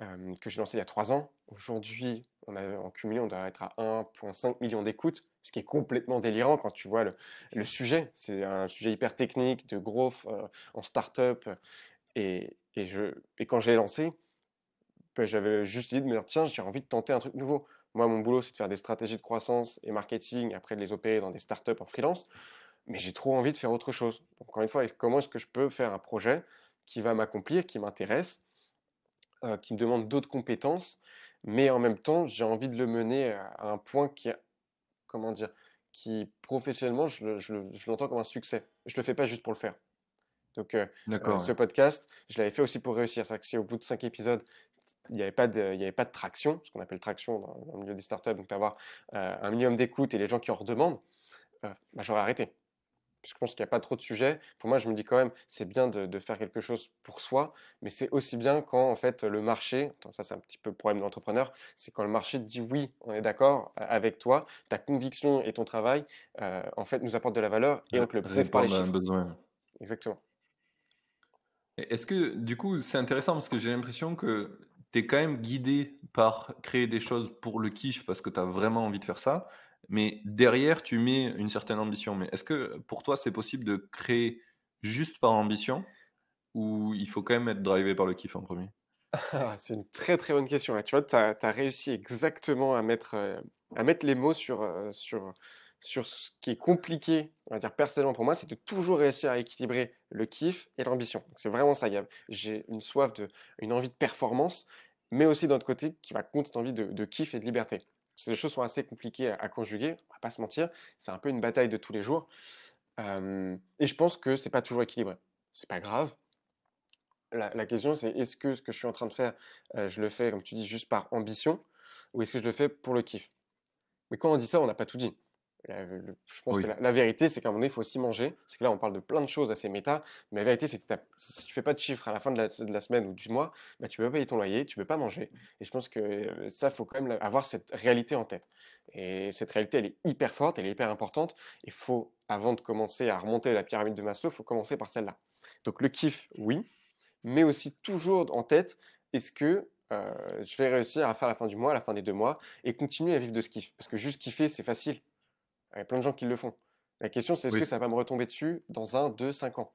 euh, que j'ai lancé il y a trois ans. Aujourd'hui, on a en cumulé, on doit être à 1,5 million d'écoutes, ce qui est complètement délirant quand tu vois le, sujet. C'est un sujet hyper technique de growth euh, en startup. Et, et, je, et quand j'ai lancé, j'avais juste dit, de me dire, tiens, j'ai envie de tenter un truc nouveau. Moi, mon boulot, c'est de faire des stratégies de croissance et marketing, après de les opérer dans des startups en freelance. Mais j'ai trop envie de faire autre chose. Donc, encore une fois, comment est-ce que je peux faire un projet qui va m'accomplir, qui m'intéresse, euh, qui me demande d'autres compétences, mais en même temps, j'ai envie de le mener à un point qui, comment dire, qui professionnellement, je, l'entends comme un succès. Je le fais pas juste pour le faire. Donc, euh, euh, ce podcast, je l'avais fait aussi pour réussir. C'est-à-dire que si au bout de cinq épisodes, il n'y avait, pas de, avait pas de traction, ce qu'on appelle traction dans, le milieu des startups, donc d'avoir euh, un minimum d'écoute et les gens qui en redemandent, euh, bah, j'aurais arrêté. que je pense qu'il n'y a pas trop de sujets. Pour moi, je me dis quand même, c'est bien de, faire quelque chose pour soi, mais c'est aussi bien quand en fait le marché, ça c'est un petit peu le problème de l'entrepreneur, c'est quand le marché dit oui, on est d'accord euh, avec toi, ta conviction et ton travail en fait nous apportent de la valeur et on te le prouve les chiffres. Besoin. Exactement.
Est-ce que, du coup, c'est intéressant parce que j'ai l'impression que tu es quand même guidé par créer des choses pour le kiff parce que tu as vraiment envie de faire ça. Mais derrière, tu mets une certaine ambition. Mais est-ce que pour toi, c'est possible de créer juste par ambition ou il faut quand même être drivé par le kiff en premier
ah, C'est une très très bonne question. tu vois, tu as, réussi exactement à mettre, euh, à mettre les mots sur, euh, sur, sur ce qui est compliqué, on va dire personnellement pour moi, c'est de toujours réussir à équilibrer le kiff et l'ambition. C'est vraiment ça, J'ai une soif, de, une envie de performance, mais aussi d'un autre côté qui va contre cette envie de, kiff et de liberté. Ces choses sont assez compliquées à, conjuguer, on va pas se mentir, c'est un peu une bataille de tous les jours. Euh, et je pense que c'est pas toujours équilibré. C'est pas grave. La, question, c'est est-ce que ce que je suis en train de faire, euh, je le fais, comme tu dis, juste par ambition, ou est-ce que je le fais pour le kiff Mais quand on dit ça, on n'a pas tout dit je pense que la, vérité, c'est qu'à un moment donné, il faut aussi manger. Parce que là, on parle de plein de choses assez méta. Mais la vérité, c'est que si tu fais pas de chiffres à la fin de la, semaine ou du mois, bah, tu peux pas payer ton loyer, tu ne peux pas manger. Mmh. Et je pense que euh, ça, faut quand même avoir cette réalité en tête. Et cette réalité, elle est hyper forte, elle est hyper importante. Il faut, avant de commencer à remonter la pyramide de Maslow, il faut commencer par celle-là. Donc le kiff, oui. Mais aussi toujours en tête, est-ce que euh, je vais réussir à faire la fin du mois, à la fin des deux mois, et continuer à vivre de ce kiff Parce que juste kiffer, c'est facile il y a plein de gens qui le font. La question, c'est est-ce que ça va me retomber dessus dans un, deux, cinq ans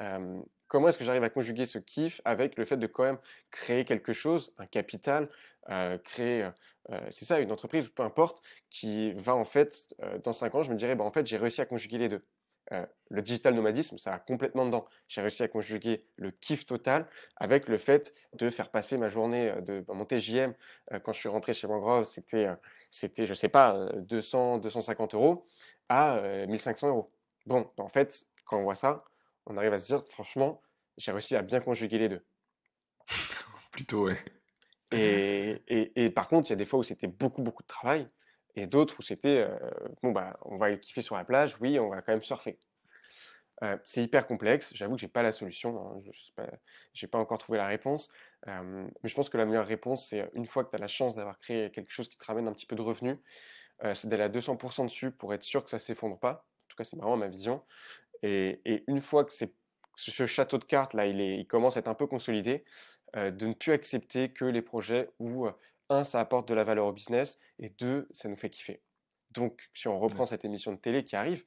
euh, Comment est-ce que j'arrive à conjuguer ce kiff avec le fait de quand même créer quelque chose, un capital, euh, créer, euh, c'est ça, une entreprise, peu importe, qui va en fait, dans cinq ans, je me dirais, bah, en fait, j'ai réussi à conjuguer les deux. Euh, le digital nomadisme, ça va complètement dedans. J'ai réussi à conjuguer le kiff total avec le fait de faire passer ma journée euh, de mon TJM euh, quand je suis rentré chez Mangrove, c'était, c'était, je sais pas, 200, 250 euros à 1500 euros. Bon, ben, en fait, quand on voit ça, on arrive à se dire, franchement, j'ai réussi à bien conjuguer les deux. Plutôt, ouais. Et, et, et par contre, il y a des fois où c'était beaucoup, beaucoup de travail et d'autres où c'était euh, bon bah on va kiffer sur la plage, oui, on va quand même surfer. Euh, c'est hyper complexe, j'avoue que j'ai pas la solution, hein, je n'ai pas, encore trouvé la réponse, euh, mais je pense que la meilleure réponse, c'est une fois que tu as la chance d'avoir créé quelque chose qui te ramène un petit peu de revenus, c'est d'aller à 200% dessus pour être sûr que ça s'effondre pas, en tout cas c'est vraiment ma vision, et, une fois que c'est ce château de cartes là, il, est, il, commence à être un peu consolidé, de ne plus accepter que les projets où un, ça apporte de la valeur au business, et deux, ça nous fait kiffer. Donc, si on reprend cette émission de télé qui arrive,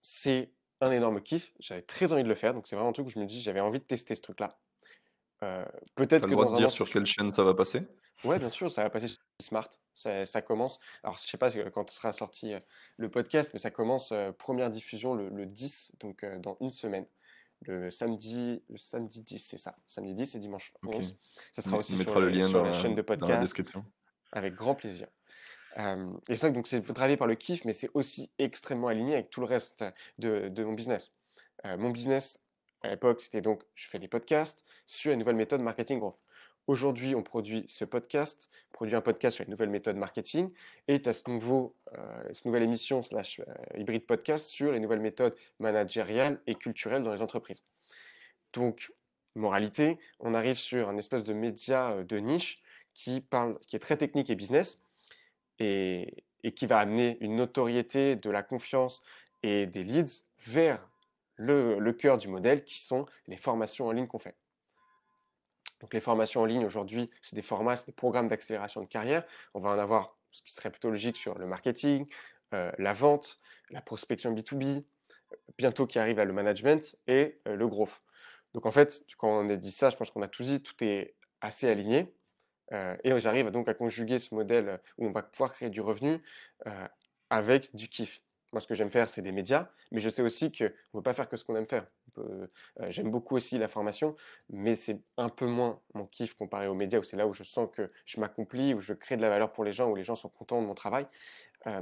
c'est un énorme kiff. J'avais très envie de le faire, donc c'est vraiment un truc où je me dis, j'avais envie de tester ce truc-là. Euh,
peut-être que. le droit dire sur quelle chaîne ça va passer
Ouais, bien sûr, ça va passer sur Smart. Ça, commence. Alors, je sais pas euh, quand sera sorti euh, le podcast, mais ça commence première diffusion le 10, donc dans une semaine le samedi, le samedi 10, c'est ça. Samedi 10 et dimanche 11. Ça sera aussi sur, le lien sur la, chaîne de podcast. Avec grand plaisir. Euh, et ça, donc, c'est travailler par le kiff, mais c'est aussi extrêmement aligné avec tout le reste de, mon business. Euh, mon business, à l'époque, c'était donc, je fais des podcasts sur une nouvelle méthode marketing growth. Aujourd'hui, on produit ce podcast, produit un podcast sur les nouvelles méthodes marketing et tu as ce nouveau, euh, cette nouvelle émission slash euh, hybride podcast sur les nouvelles méthodes managériales et culturelles dans les entreprises. Donc, moralité, on arrive sur un espèce de média euh, de niche qui parle, qui est très technique et business et, qui va amener une notoriété, de la confiance et des leads vers le, le cœur du modèle qui sont les formations en ligne qu'on fait. Donc les formations en ligne aujourd'hui, c'est des formats, c'est des programmes d'accélération de carrière. On va en avoir ce qui serait plutôt logique sur le marketing, euh, la vente, la prospection B2B, bientôt qui arrive à le management et euh, le growth. Donc en fait, quand on a dit ça, je pense qu'on a tout dit, tout est assez aligné. Euh, et j'arrive donc à conjuguer ce modèle où on va pouvoir créer du revenu avec du kiff. Moi, ce que j'aime faire, c'est des médias, mais je sais aussi qu'on ne peut pas faire que ce qu'on aime faire. Euh, euh, j'aime beaucoup aussi la formation, mais c'est un peu moins mon kiff comparé aux médias, où c'est là où je sens que je m'accomplis, où je crée de la valeur pour les gens, où les gens sont contents de mon travail. Euh,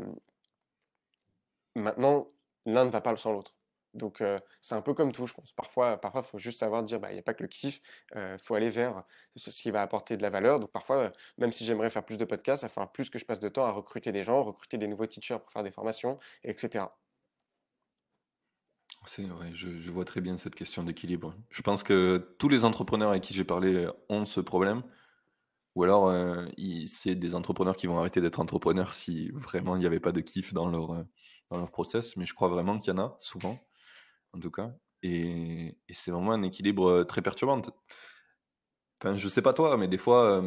maintenant, l'un ne va pas sans l'autre. Donc c'est un peu comme tout, je pense. Parfois, parfois, faut juste savoir dire, bah, il n'y a pas que le kiff, il faut aller vers ce qui va apporter de la valeur. Donc parfois, même si j'aimerais faire plus de podcasts, il va falloir plus que je passe de temps à recruter des gens, recruter des nouveaux teachers pour faire des formations, etc
je, vois très bien cette question d'équilibre. Je pense que tous les entrepreneurs avec qui j'ai parlé ont ce problème. Ou alors, euh, c'est des entrepreneurs qui vont arrêter d'être entrepreneurs si vraiment il n'y avait pas de kiff dans leur, euh, dans leur process. Mais je crois vraiment qu'il y en a, souvent, en tout cas. Et, et c'est vraiment un équilibre euh, très perturbant. Enfin, je sais pas toi, mais des fois,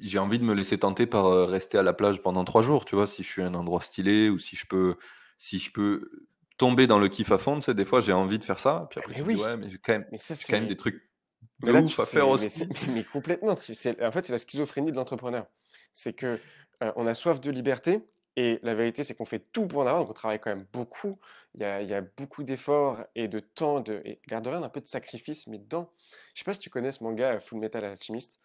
j'ai envie de me laisser tenter par rester à la plage pendant trois jours, tu vois, si je suis à un endroit stylé ou si je peux, si je peux tomber dans le kiff à fond, tu sais, des fois j'ai envie de faire ça, puis après ah, tu oui. mais j'ai quand même, des trucs de ouf à faire aussi.
Mais, complètement, en fait c'est la schizophrénie de l'entrepreneur. C'est que euh, on a soif de liberté, et la vérité, c'est qu'on fait tout pour en avoir, donc on travaille quand même beaucoup. Il y a, beaucoup d'efforts et de temps, de, et garde rien, un peu de sacrifice, mais dedans. Je ne sais pas si tu connais ce manga euh, Full Metal Alchemist.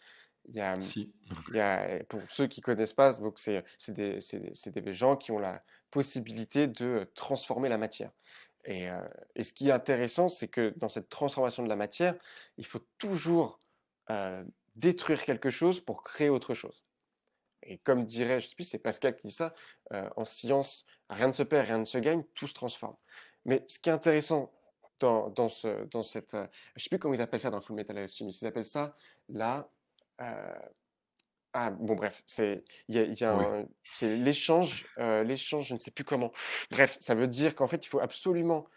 Mmh, pour ceux qui connaissent pas, donc c'est, euh, c'est, des, gens qui ont la possibilité de transformer la matière. Euh, et, ce qui est intéressant, c'est que dans cette transformation de la matière, il faut toujours euh, détruire quelque chose pour créer autre chose. Et comme dirait, je ne sais plus, c'est Pascal qui dit ça, en science, rien ne se perd, rien ne se gagne, tout se transforme. Mais ce qui est intéressant dans, ce, dans cette, je ne sais plus comment ils appellent ça dans Full Metal Alchemist, ils appellent ça la euh, ah bon bref, c'est il y a, l'échange, euh, l'échange, je ne sais plus comment. Bref, ça veut dire qu'en fait il faut absolument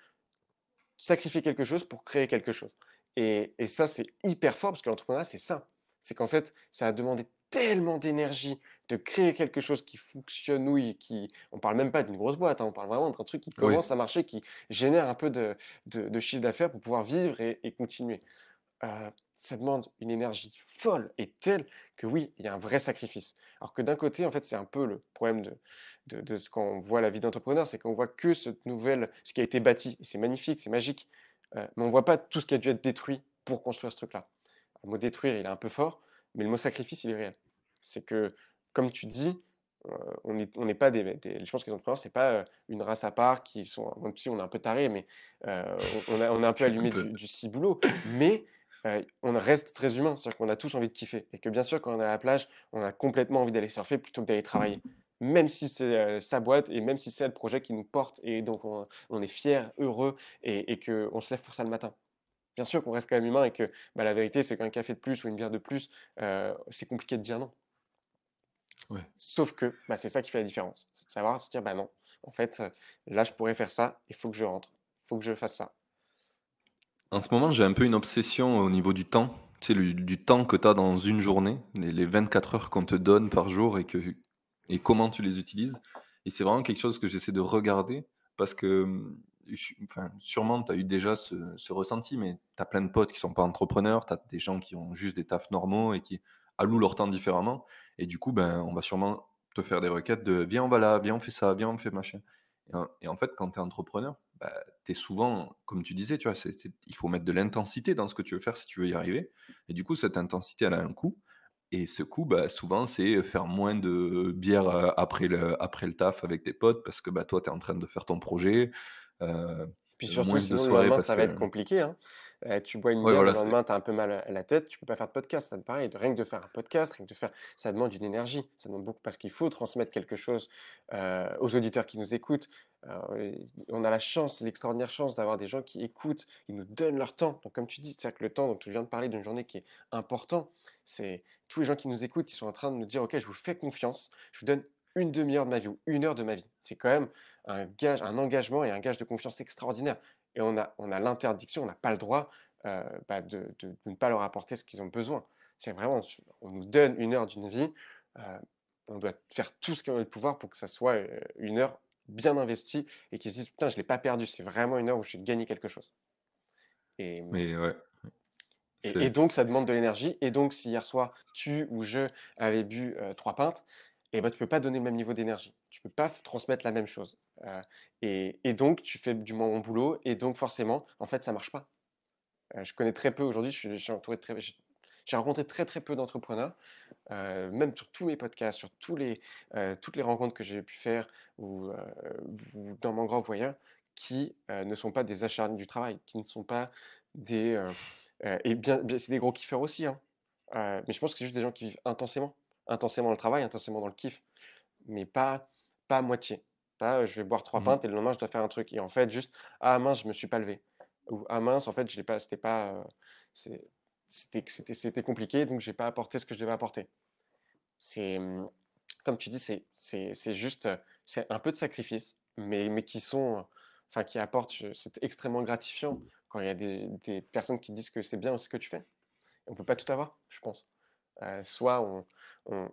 sacrifier quelque chose pour créer quelque chose. Et, et ça c'est hyper fort parce que l'entrepreneuriat c'est ça, c'est qu'en fait ça a demandé tellement d'énergie de créer quelque chose qui fonctionne oui, qui on parle même pas d'une grosse boîte, hein, on parle vraiment d'un truc qui commence à marcher, qui génère un peu de, chiffre d'affaires pour pouvoir vivre et, continuer. Euh, ça demande une énergie folle et telle que oui, il y a un vrai sacrifice. Alors que d'un côté, en fait, c'est un peu le problème de, de, ce qu'on voit la vie d'entrepreneur, c'est qu'on voit que cette nouvelle, ce qui a été bâti, c'est magnifique, c'est magique, euh, mais on ne voit pas tout ce qui a dû être détruit pour construire ce truc-là. Le mot détruire, il est un peu fort, mais le mot sacrifice, il est réel. C'est que, comme tu dis, euh, on n'est pas des, Je pense que les entrepreneurs, c'est pas euh, une race à part qui sont. Même si on est un peu taré, mais on, on, a, on, a, un peu allumé du, du ciboulot, mais euh, on reste très humain, c'est-à-dire qu'on a tous envie de kiffer. Et que bien sûr, quand on est à la plage, on a complètement envie d'aller surfer plutôt que d'aller travailler. Même si c'est euh, sa boîte et même si c'est le projet qui nous porte et donc on, est fier, heureux et, et qu'on se lève pour ça le matin. Bien sûr qu'on reste quand même humain et que bah, la vérité, c'est qu'un café de plus ou une bière de plus, euh, c'est compliqué de dire non. Sauf que bah, c'est ça qui fait la différence. savoir se dire, bah non, en fait, là, je pourrais faire ça, il faut que je rentre, il faut que je fasse ça,
en ce moment, j'ai un peu une obsession au niveau du temps. Tu sais, du temps que tu as dans une journée, les, 24 heures qu'on te donne par jour et, que, et comment tu les utilises. Et c'est vraiment quelque chose que j'essaie de regarder parce que, hum, enfin, sûrement, tu as eu déjà ce, ressenti, mais tu as plein de potes qui sont pas entrepreneurs, tu as des gens qui ont juste des tafs normaux et qui allouent leur temps différemment. Et du coup, ben, on va sûrement te faire des requêtes de viens, on va là, viens, on fait ça, viens, on fait machin. Et et en fait, quand tu es entrepreneur, bah, tu es souvent, comme tu disais, tu vois, il faut mettre de l'intensité dans ce que tu veux faire si tu veux y arriver. Et du coup, cette intensité, elle a un coût. Et ce coût, bah, souvent, c'est faire moins de bière euh, après le, après le taf avec tes potes parce que bah, toi, tu es en train de faire ton projet. Euh, Puis euh, surtout, sinon, ça va être compliqué.
Hein. tu bois une bière, le lendemain, tu as un peu mal à la tête, tu peux pas faire de podcast. Ça te paraît, rien que de faire un podcast, rien de faire, ça demande une énergie. Ça demande beaucoup parce qu'il faut transmettre quelque chose aux auditeurs qui nous écoutent, on a la chance, l'extraordinaire chance d'avoir des gens qui écoutent, ils nous donnent leur temps. Donc, comme tu dis, cest à que le temps, donc tu viens de parler d'une journée qui est importante, c'est tous les gens qui nous écoutent, ils sont en train de nous dire Ok, je vous fais confiance, je vous donne une demi-heure de ma vie ou une heure de ma vie. C'est quand même un gage, un engagement et un gage de confiance extraordinaire. Et on a, on a l'interdiction, on n'a pas le droit euh, bah, de, ne pas leur apporter ce qu'ils ont besoin. C'est vraiment, on nous donne une heure d'une vie. Euh, on doit faire tout ce qu'on a le pouvoir pour que ça soit euh, une heure bien investi, et qui se disent putain, je l'ai pas perdu, c'est vraiment une heure où j'ai gagné quelque chose. Et,
mmh, et, donc ça
demande de l'énergie. Et donc si hier soir tu ou je avais bu euh, trois pintes, et eh ben, tu peux pas donner le même niveau d'énergie. Tu peux pas transmettre la même chose. Euh, et, donc tu fais du moins mon boulot. Et donc forcément, en fait, ça marche pas. Euh, je connais très peu aujourd'hui. Je, suis entouré de très, j'ai rencontré très très peu d'entrepreneurs, euh, même sur tous mes podcasts, sur tous les, euh, toutes les rencontres que j'ai pu faire ou, euh, dans mon grand voyage, qui ne sont pas des acharnés du travail, qui ne sont pas des... et bien, c'est des gros kiffeurs aussi, hein. mais je pense que c'est juste des gens qui vivent intensément, intensément dans le travail, intensément dans le kiff, mais pas, pas à moitié. Pas je vais boire trois mmh pintes et le lendemain je dois faire un truc. Et en fait, juste, ah mince, je me suis pas levé ou ah mince en fait je l'ai pas c'était pas c'était compliqué, donc je n'ai pas apporté ce que je devais apporter. C'est, comme tu dis, c'est juste, c'est un peu de sacrifice, mais, mais qui sont, enfin, qui apportent, c'est extrêmement gratifiant quand il y a des, personnes qui disent que c'est bien ce que tu fais. On ne peut pas tout avoir, je pense. Euh, soit on,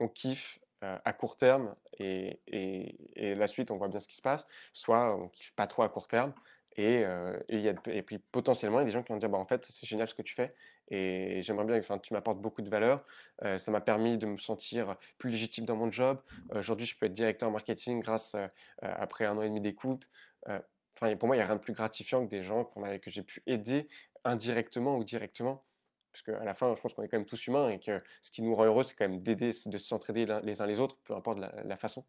on, kiffe euh, à court terme et, et, et, la suite on voit bien ce qui se passe, soit on kiffe pas trop à court terme et, euh, et, puis potentiellement, il y a des gens qui vont dire bah, en fait, c'est génial ce que tu fais et j'aimerais bien, enfin, tu m'apportes beaucoup de valeur. Euh, ça m'a permis de me sentir plus légitime dans mon job. Aujourd'hui, je peux être directeur marketing grâce, euh, après un an et demi d'écoute. Enfin, pour moi, il n'y a rien de plus gratifiant que des gens que j'ai pu aider indirectement ou directement. Parce qu'à la fin, je pense qu'on est quand même tous humains et que ce qui nous rend heureux, c'est quand même d'aider, de s'entraider les uns les autres, peu importe la, la façon.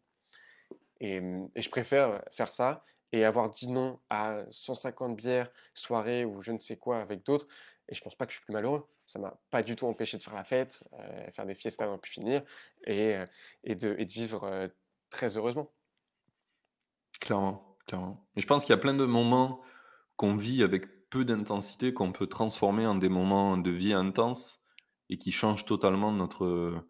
Et, et, je préfère faire ça et avoir dit non à 150 bières, soirées ou je ne sais quoi avec d'autres. Et je pense pas que je suis plus malheureux. Ça m'a pas du tout empêché de faire la fête, euh, faire des fiestas avant pu finir et, euh, de, de, vivre euh, très heureusement.
Clairement, clairement. Et je pense qu'il y a plein de moments qu'on vit avec peu d'intensité, qu'on peut transformer en des moments de vie intense et qui changent totalement notre,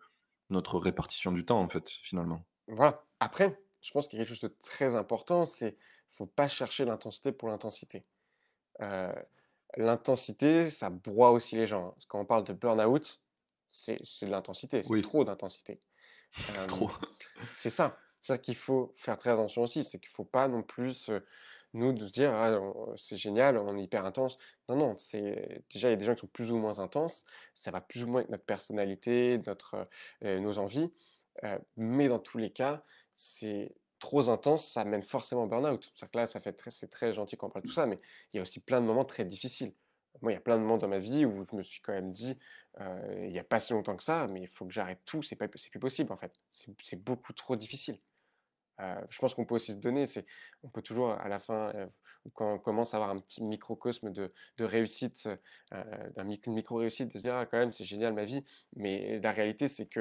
notre répartition du temps, en fait, finalement.
Voilà. Après, je pense qu'il y a quelque chose de très important, c'est faut pas chercher l'intensité pour l'intensité. Euh, l'intensité, ça broie aussi les gens. Hein. Quand on parle de burn-out, c'est de l'intensité, c'est trop d'intensité. Euh, trop. C'est ça. C'est-à-dire qu'il faut faire très attention aussi. C'est qu'il ne faut pas non plus nous dire ah, c'est génial, on est hyper intense. Non, non, déjà il y a des gens qui sont plus ou moins intenses. Ça va plus ou moins avec notre personnalité, notre, euh, nos envies. mais dans tous les cas, c'est trop intense, ça mène forcément au burn-out. là, ça fait très, c'est très gentil quand on parle de tout ça, mais il y a aussi plein de moments très difficiles. Moi, il y a plein de moments dans ma vie où je me suis quand même dit, euh, il n'y a pas si longtemps que ça, mais il faut que j'arrête tout, c'est, plus possible en fait. C'est, beaucoup trop difficile. Euh, je pense qu'on peut aussi se donner, on peut toujours à la fin, euh, quand on commence à avoir un petit microcosme de, de réussite, d'un micro-réussite, de se dire ah, quand même c'est génial ma vie, mais la réalité c'est que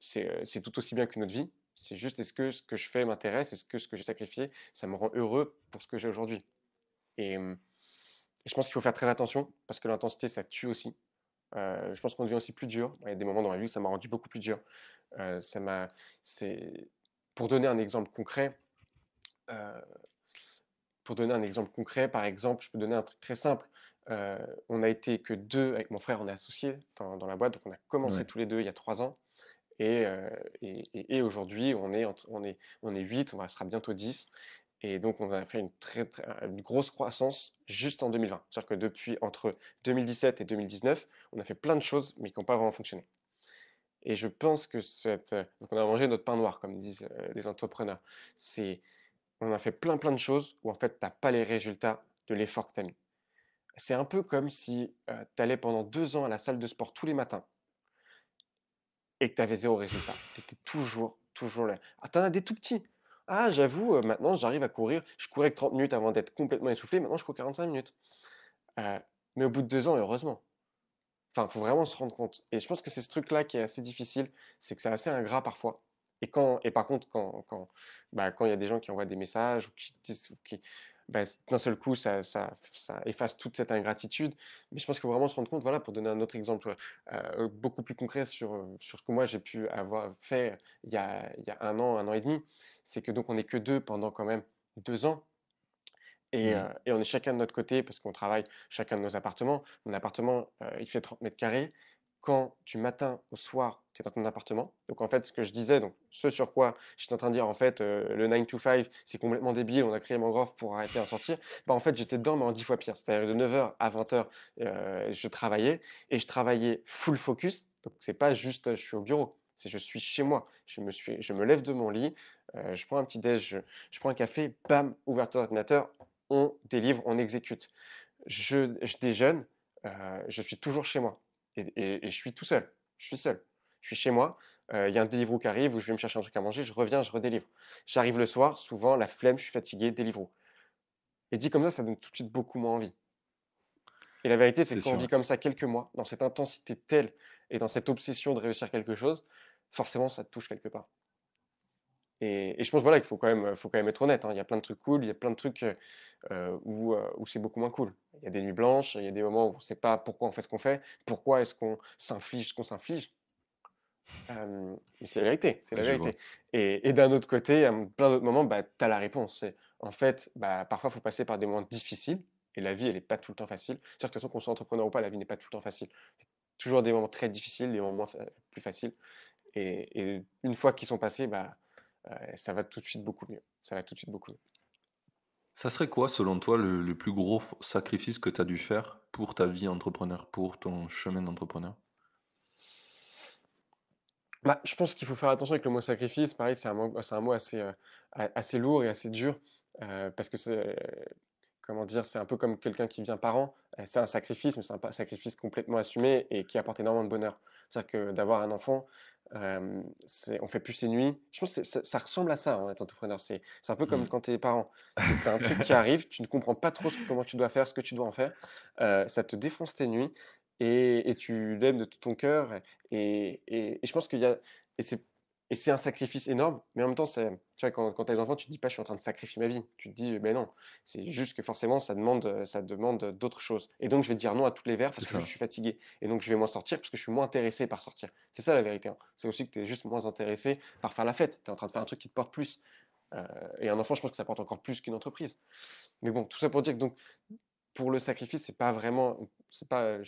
c'est, tout aussi bien qu'une autre vie, c'est juste est-ce que ce que je fais m'intéresse Est-ce que ce que j'ai sacrifié, ça me rend heureux pour ce que j'ai aujourd'hui et, je pense qu'il faut faire très attention parce que l'intensité, ça tue aussi. je pense qu'on devient aussi plus dur. Il y a des moments dans la vie ça m'a rendu beaucoup plus dur. ça m'a, c'est pour donner un exemple concret. pour donner un exemple concret, par exemple, je peux donner un truc très simple. on a été que deux avec mon frère, on est associés dans, la boîte, donc on a commencé tous les deux il y a trois ans. Euh, et, aujourd'hui, on est, on, est, on est 8, on sera bientôt 10. Et donc, on a fait une, très, très grosse croissance juste en 2020. C'est-à-dire que depuis entre 2017 et 2019, on a fait plein de choses, mais qui n'ont pas vraiment fonctionné. Et je pense que cette... Euh, donc on a mangé notre pain noir, comme disent euh, les entrepreneurs. C'est... On a fait plein plein de choses où en fait, tu n'as pas les résultats de l'effort que tu as mis. C'est un peu comme si tu allais pendant deux ans à la salle de sport tous les matins et que tu avais zéro résultat. Tu étais toujours, toujours là. Ah, t'en as des tout petits. Ah, j'avoue, euh, maintenant, j'arrive à courir. Je courais que 30 minutes avant d'être complètement essoufflé. Maintenant, je cours 45 minutes. Euh, mais au bout de deux ans, heureusement. Enfin, il faut vraiment se rendre compte. Et je pense que c'est ce truc-là qui est assez difficile. C'est que c'est assez ingrat parfois. Et, quand, et par contre, quand il quand, bah, quand y a des gens qui envoient des messages ou qui disent, qui, bah, d'un seul coup, ça, efface toute cette ingratitude. Mais je pense qu'il faut vraiment se rendre compte, voilà, pour donner un autre exemple euh, euh, beaucoup plus concret sur, euh, sur ce que moi j'ai pu avoir fait il y, a, il y, a, un an, un an et demi, c'est que donc on n'est que deux pendant quand même deux ans. Mmh. Et, on est chacun de notre côté parce qu'on travaille chacun de nos appartements. Mon appartement, il fait 30 mètres carrés quand du matin au soir, tu es dans ton appartement. Donc en fait, ce que je disais, donc ce sur quoi j'étais en train de dire, en fait, euh, le 9 to 5, c'est complètement débile, on a créé Mangrove pour arrêter d'en sortir. Bah, en fait, j'étais dedans, mais en 10 fois pire. C'est-à-dire de 9h à 20h, euh, je travaillais et je travaillais full focus. Donc c'est pas juste je suis au bureau, c'est je suis chez moi. Je me, suis, je me lève de mon lit, euh, je prends un petit déj, je, prends un café, bam, ouverture d'ordinateur, on délivre, on exécute. je déjeune, je suis toujours chez moi et, je suis tout seul. Je suis seul. Je suis chez moi. Euh, il y a un délivreau qui arrive où je vais me chercher un truc à manger. Je reviens, je redélivre. J'arrive le soir, souvent la flemme, je suis fatigué, délivreau. Et dit comme ça, ça donne tout de suite beaucoup moins envie. Et la vérité, c'est qu'on vit comme ça quelques mois, dans cette intensité telle et dans cette obsession de réussir quelque chose, forcément, ça touche quelque part. Et, je pense voilà qu'il faut quand même, euh, faut quand même être honnête. Hein. Il y a plein de trucs cool, il y a plein de trucs euh, euh, où, où c'est beaucoup moins cool. Il y a des nuits blanches, il y a des moments où on ne sait pas pourquoi on fait ce qu'on fait, pourquoi est-ce qu'on s'inflige ce qu'on s'inflige. mais c'est la vérité, c'est la Et, d'un autre côté, à plein d'autres moments, bah, tu as la réponse. En fait, bah, parfois, il faut passer par des moments difficiles. Et la vie, elle n'est pas tout le temps facile. de toute façon, qu'on soit entrepreneur ou pas, la vie n'est pas tout le temps facile. Il y a toujours des moments très difficiles, des moments plus faciles. Et, et une fois qu'ils sont passés, bah, ça va tout de suite beaucoup mieux. Ça va tout de suite beaucoup
Ça serait quoi, selon toi, le, plus gros sacrifice que tu as dû faire pour ta vie entrepreneur, pour ton chemin d'entrepreneur
bah, Je pense qu'il faut faire attention avec le mot sacrifice. Pareil, c'est un, mot euh, assez, lourd et assez dur. Euh, parce que comment dire, c'est un peu comme quelqu'un qui devient parent. Euh, c'est un sacrifice, mais c'est un sacrifice complètement assumé et qui apporte énormément de bonheur. C'est-à-dire que d'avoir un enfant, euh, on fait plus ses nuits. Je pense que ça, ressemble à ça, en hein, être entrepreneur. C'est un peu comme mmh. quand tu es parent. Tu un truc qui arrive, tu ne comprends pas trop comment tu dois faire, ce que tu dois en faire. ça te défonce tes nuits et, tu l'aimes de tout ton cœur. Et, et, je pense qu'il y a. Et c'est et c'est un sacrifice énorme, mais en même temps, tu quand, tu as des enfants, tu te dis pas je suis en train de sacrifier ma vie. Tu te dis, ben non, c'est juste que forcément, ça demande euh, ça demande d'autres choses. Et donc, je vais dire non à tous les verres parce que je suis fatigué. Et donc, je vais moins sortir parce que je suis moins intéressé par sortir. C'est ça la vérité. Hein. C'est aussi que tu es juste moins intéressé par faire la fête. Tu es en train de faire un truc qui te porte plus. Euh, et un enfant, je pense que ça porte encore plus qu'une entreprise. Mais bon, tout ça pour dire que donc, pour le sacrifice, c'est pas vraiment, c'est pas,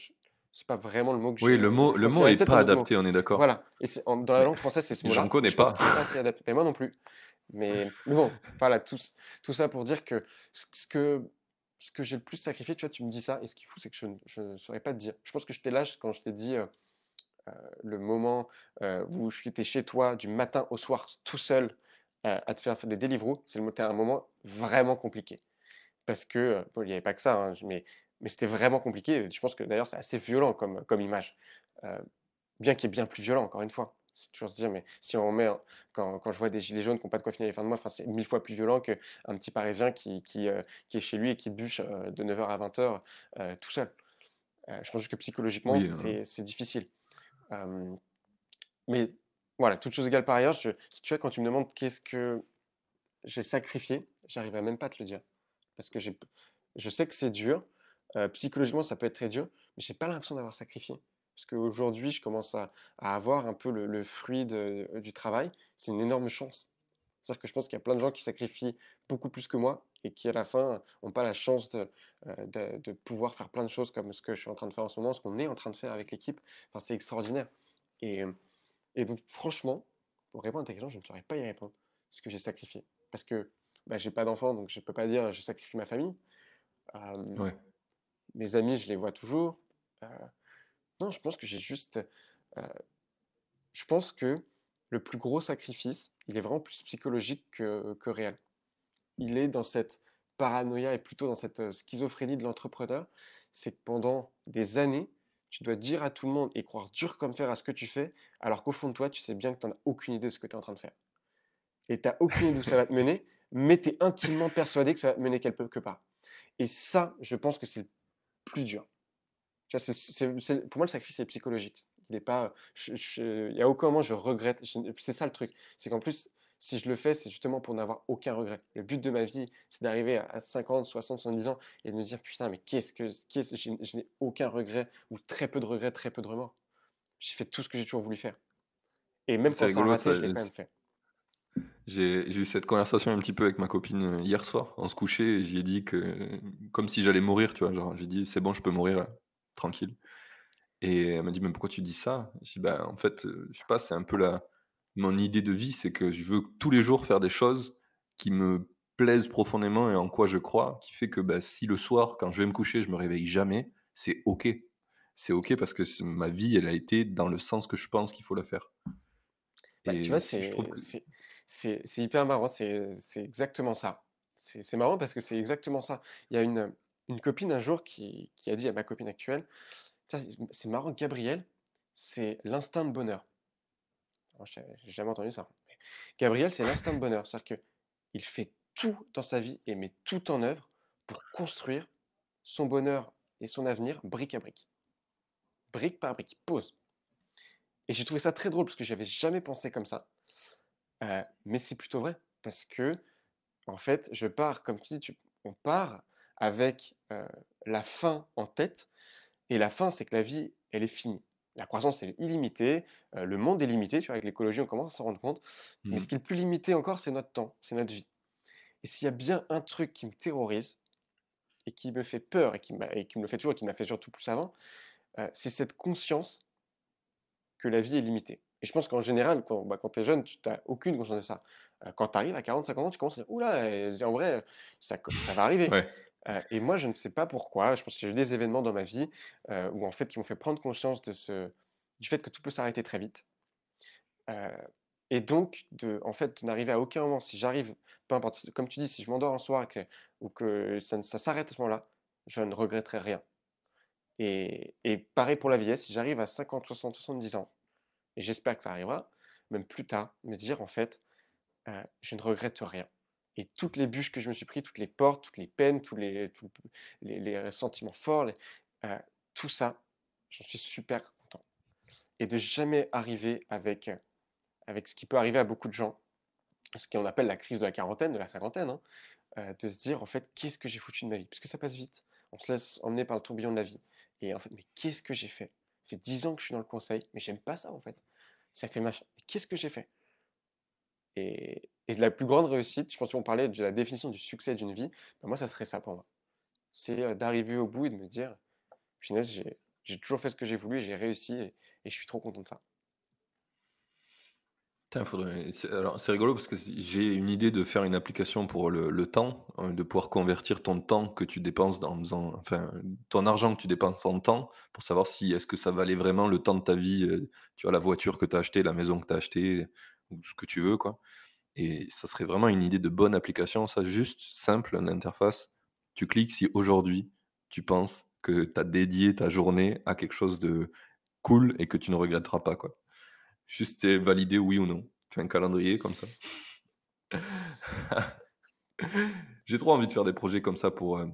c'est pas vraiment le mot que Oui, le mot, le mot est pas adapté, on est d'accord. Voilà. Et dans la langue française, c'est ce mot-là. J'en connais pas. pas si adapté. Mais moi non plus. Mais, bon, voilà, tout, tout, ça pour dire que ce que ce que j'ai le plus sacrifié, tu vois, tu me dis ça, et ce qui est fou, c'est que je, ne saurais pas te dire. Je pense que j'étais lâche quand je t'ai dit euh, euh, le moment euh, où je chez toi du matin au soir tout seul à te faire, faire des Deliveroo, c'est un moment vraiment compliqué parce que il n'y avait pas que ça, hein, mais mais c'était vraiment compliqué. je pense que d'ailleurs, c'est assez violent comme, comme image, euh, bien qu'il est bien plus violent, encore une fois. C'est toujours se dire, mais si on met, quand, quand, je vois des gilets jaunes qui n'ont pas de quoi finir les fin de mois, c'est mille fois plus violent qu'un petit Parisien qui, qui, euh, qui, est chez lui et qui bûche euh, de 9h à 20h tout seul. je pense que psychologiquement, hein. c'est difficile. mais voilà, toute chose égale par ailleurs, je, si tu vois, quand tu me demandes qu'est-ce que j'ai sacrifié, j'arrive à même pas à te le dire. Parce que je sais que c'est dur, euh, psychologiquement, ça peut être très dur, mais j'ai pas l'impression d'avoir sacrifié. Parce qu'aujourd'hui, je commence à, avoir un peu le, fruit euh, du travail. C'est une énorme chance. C'est-à-dire que je pense qu'il y a plein de gens qui sacrifient beaucoup plus que moi et qui, à la fin, n'ont pas la chance euh, de, pouvoir faire plein de choses comme ce que je suis en train de faire en ce moment, ce qu'on est en train de faire avec l'équipe. Enfin, c'est extraordinaire. Et, donc, franchement, pour répondre à ta question, je ne saurais pas y répondre ce que j'ai sacrifié. Parce que bah, n'ai pas d'enfant, donc je ne peux pas dire j'ai sacrifié ma famille. ouais mes amis, je les vois toujours. Euh, non, je pense que j'ai juste. Euh, je pense que le plus gros sacrifice, il est vraiment plus psychologique que, réel. Il est dans cette paranoïa et plutôt dans cette euh, schizophrénie de l'entrepreneur. C'est que pendant des années, tu dois dire à tout le monde et croire dur comme fer à ce que tu fais, alors qu'au fond de toi, tu sais bien que tu n'as as aucune idée de ce que tu es en train de faire. Et tu n'as aucune idée où ça va te mener, mais tu es intimement persuadé que ça va te mener quelque part. Et ça, je pense que c'est le plus dur. pour moi, le sacrifice est psychologique. Il n'est pas. Il n'y a aucun moment je regrette. C'est ça le truc. C'est qu'en plus, si je le fais, c'est justement pour n'avoir aucun regret. Le but de ma vie, c'est d'arriver à 50, 60, 70 ans et de me dire putain, mais qu'est-ce que. je n'ai aucun regret ou très peu de regrets, très peu de remords. J'ai fait tout ce que j'ai toujours voulu faire. Et même quand ça je l'ai quand même fait.
J'ai eu cette conversation un petit peu avec ma copine euh, hier soir, en se coucher, et j'ai dit que, comme si j'allais mourir, tu vois, genre, j'ai dit, c'est bon, je peux mourir, là, tranquille. Et elle m'a dit, mais pourquoi tu dis ça Je dis, bah, en fait, euh, je sais pas, c'est un peu la... mon idée de vie, c'est que je veux tous les jours faire des choses qui me plaisent profondément et en quoi je crois, qui fait que bah, si le soir, quand je vais me coucher, je me réveille jamais, c'est OK. C'est OK parce que ma vie, elle a été dans le sens que je pense qu'il faut la faire. Bah, et tu vois, c'est
c'est hyper marrant, c'est exactement ça. C'est marrant parce que c'est exactement ça. Il y a une, copine un jour qui, a dit à ma copine actuelle, c'est marrant, Gabriel, c'est l'instinct de bonheur. n'ai jamais entendu ça. Gabriel, c'est l'instinct de bonheur. C'est-à-dire qu'il fait tout dans sa vie et met tout en œuvre pour construire son bonheur et son avenir brique à brique. Brique par brique, pose. Et j'ai trouvé ça très drôle parce que j'avais jamais pensé comme ça mais c'est plutôt vrai parce que, en fait, je pars, comme tu dis, on part avec la fin en tête. Et la fin, c'est que la vie, elle est finie. La croissance, elle est illimitée. le monde est limité. Tu avec l'écologie, on commence à s'en rendre compte. Mais mmh. ce qui est le plus limité encore, c'est notre temps, c'est notre vie. Et s'il y a bien un truc qui me terrorise et qui me fait peur et qui, et qui me le fait toujours et qui m'a fait surtout plus avant, c'est cette conscience que la vie est limitée. Et je pense qu'en général, quand, bah, tu es jeune, tu n'as aucune conscience de ça. quand tu arrives à 40-50 ans, tu commences à dire Oula, en vrai, ça, ça va arriver. et moi, je ne sais pas pourquoi. Je pense que j'ai eu des événements dans ma vie où, en fait, qui m'ont fait prendre conscience de ce, du fait que tout peut s'arrêter très vite. et donc, de, en fait, n'arriver à aucun moment, si j'arrive, peu importe, comme tu dis, si je m'endors un soir ou que ça, ça s'arrête à ce moment-là, je ne regretterai rien. et pareil pour la vieillesse, si j'arrive à 50, 60, 70 ans, et j'espère que ça arrivera, même plus tard, me dire en fait, euh, je ne regrette rien. Et toutes les bûches que je me suis pris, toutes les portes, toutes les peines, tous les, les, sentiments forts, euh, tout ça, j'en suis super content. Et de jamais arriver avec, euh, avec ce qui peut arriver à beaucoup de gens, ce qu'on appelle la crise de la quarantaine, de la cinquantaine, hein, de se dire en fait, qu'est-ce que j'ai foutu de ma vie Parce que ça passe vite. On se laisse emmener par le tourbillon de la vie. Et en fait, mais qu'est-ce que j'ai fait Ça fait dix ans que je suis dans le conseil, mais j'aime pas ça en fait ça fait machin. Qu'est-ce que j'ai fait et, et, la plus grande réussite, je pense qu'on parlait de la définition du succès d'une vie, ben moi, ça serait ça pour moi. C'est euh, d'arriver au bout et de me dire, finesse, j'ai toujours fait ce que j'ai voulu, j'ai réussi et je suis trop content de ça
c'est rigolo parce que j'ai une idée de faire une application pour le, temps, hein, de pouvoir convertir ton temps que tu dépenses en enfin, ton argent que tu dépenses en temps pour savoir si est-ce que ça valait vraiment le temps de ta vie, euh, tu vois, la voiture que tu as achetée, la maison que tu as achetée, ou ce que tu veux, quoi. Et ça serait vraiment une idée de bonne application, ça, juste simple, l'interface. Tu cliques si aujourd'hui tu penses que tu as dédié ta journée à quelque chose de cool et que tu ne regretteras pas, quoi. Juste euh, valider oui ou non. Tu un calendrier comme ça. J'ai trop envie de faire des projets comme ça pour. Euh,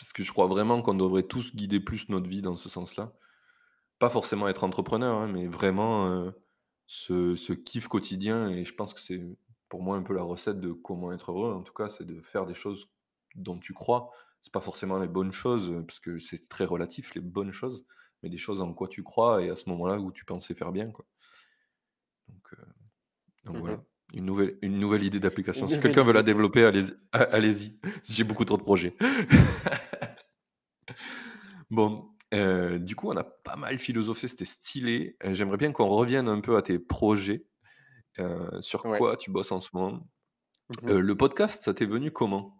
parce que je crois vraiment qu'on devrait tous guider plus notre vie dans ce sens-là. Pas forcément être entrepreneur, hein, mais vraiment euh, ce, ce, kiff quotidien. Et je pense que c'est pour moi un peu la recette de comment être heureux, en tout cas, c'est de faire des choses dont tu crois. Ce C'est pas forcément les bonnes choses, parce que c'est très relatif, les bonnes choses mais des choses en quoi tu crois et à ce moment-là où tu pensais faire bien. Quoi.
Donc, euh, mmh voilà,
une nouvelle, une nouvelle idée d'application. Si quelqu'un veut la développer, allez-y. J'ai beaucoup trop de projets. bon, euh, du coup, on a pas mal philosophé, c'était stylé. Euh, j'aimerais bien qu'on revienne un peu à tes projets. sur quoi tu bosses en ce moment mmh Le podcast, ça t'est venu comment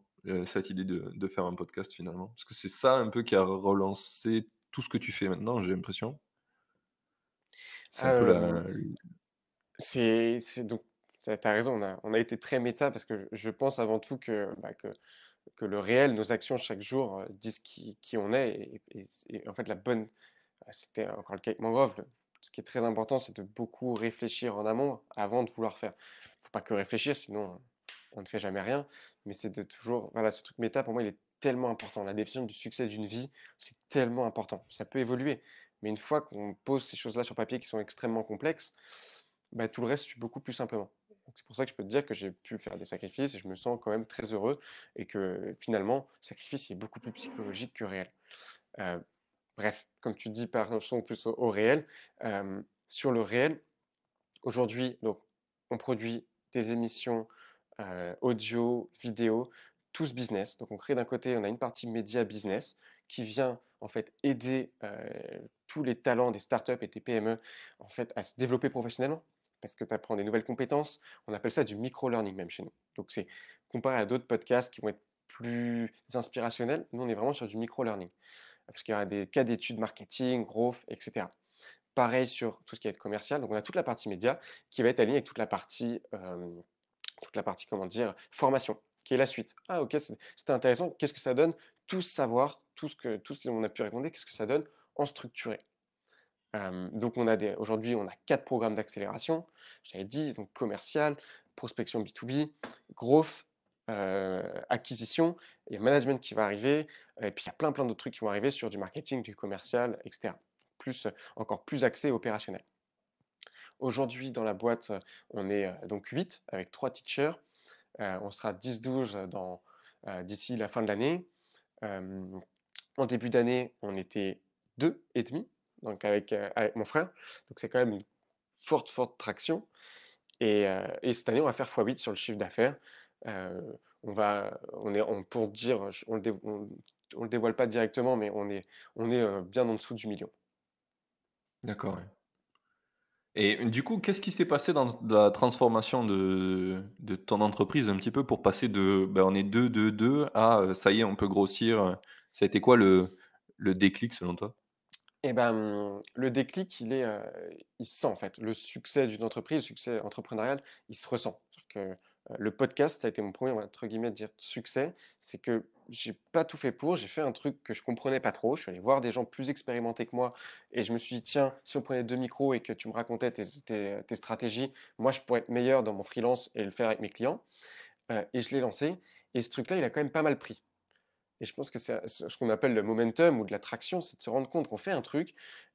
cette idée de, de, faire un podcast finalement Parce que c'est ça un peu qui a relancé tout ce que tu fais maintenant, j'ai l'impression.
C'est donc tu as raison, on a, on a, été très méta parce que je pense avant tout bah, que, que, le réel, nos actions chaque jour euh, disent qui, on est. Et, en fait, la bonne, ah, c'était encore le cas avec Mangrove. ce qui est très important, c'est de beaucoup réfléchir en amont avant de vouloir faire. Il faut pas que réfléchir, sinon on ne fait jamais rien. Mais c'est de toujours. Voilà, ce truc méta, pour moi, il est tellement important. La définition du succès d'une vie, c'est tellement important. Ça peut évoluer, mais une fois qu'on pose ces choses-là sur papier qui sont extrêmement complexes, bah, tout le reste suit beaucoup plus simplement. C'est pour ça que je peux te dire que j'ai pu faire des sacrifices et je me sens quand même très heureux et que finalement, sacrifice est beaucoup plus psychologique que réel. Euh, bref, comme tu dis, par notion plus au, réel. Euh, sur le réel, aujourd'hui, donc, on produit des émissions euh, audio, vidéo business. Donc on crée d'un côté, on a une partie média business qui vient en fait aider euh, tous les talents des startups et des PME en fait à se développer professionnellement parce que tu apprends des nouvelles compétences. On appelle ça du micro-learning même chez nous. Donc c'est comparé à d'autres podcasts qui vont être plus inspirationnels. Nous on est vraiment sur du micro-learning parce qu'il y a des cas d'études marketing, growth, etc. Pareil sur tout ce qui est commercial. Donc on a toute la partie média qui va être alignée avec toute la partie, euh, toute la partie comment dire, formation qui est la suite. Ah ok, c'était intéressant, qu'est-ce que ça donne Tout savoir, tout ce que tout ce a pu répondre, qu'est-ce que ça donne en structuré donc on a des, aujourd'hui on a quatre programmes d'accélération, j'avais dit, donc commercial, prospection B2B, growth, euh, acquisition, et management qui va arriver, et puis il y a plein plein d'autres trucs qui vont arriver sur du marketing, du commercial, etc. Plus, encore plus accès opérationnel. Aujourd'hui dans la boîte on est euh, donc 8 avec trois teachers, euh, on sera 10-12 euh, euh, d'ici la fin de l'année. en début d'année, on était 2,5 et demi, donc avec, mon frère. Donc c'est quand même une forte, forte traction. Et, cette année, on va faire x8 sur le chiffre d'affaires. on va, on est, on, pour dire, on le, on le dévoile pas directement, mais on est, on est bien en dessous du million.
D'accord. Et du coup, qu'est-ce qui s'est passé dans la transformation de, ton entreprise un petit peu pour passer de ben, on est 2, 2, 2 à euh, ça y est, on peut grossir euh, Ça a été quoi le, le déclic selon toi
eh ben, hum, le déclic, il est, euh, il se sent en fait. Le succès d'une entreprise, le succès entrepreneurial, il se ressent. Que le podcast, a été mon premier, entre guillemets, dire succès. C'est que j'ai pas tout fait pour, j'ai fait un truc que je comprenais pas trop. Je suis allé voir des gens plus expérimentés que moi et je me suis dit, tiens, si on prenait deux micros et que tu me racontais tes, stratégies, moi, je pourrais être meilleur dans mon freelance et le faire avec mes clients. Euh, et je l'ai lancé. Et ce truc-là, il a quand même pas mal pris. Et je pense que c'est ce qu'on appelle le momentum ou de l'attraction, c'est de se rendre compte qu'on fait un truc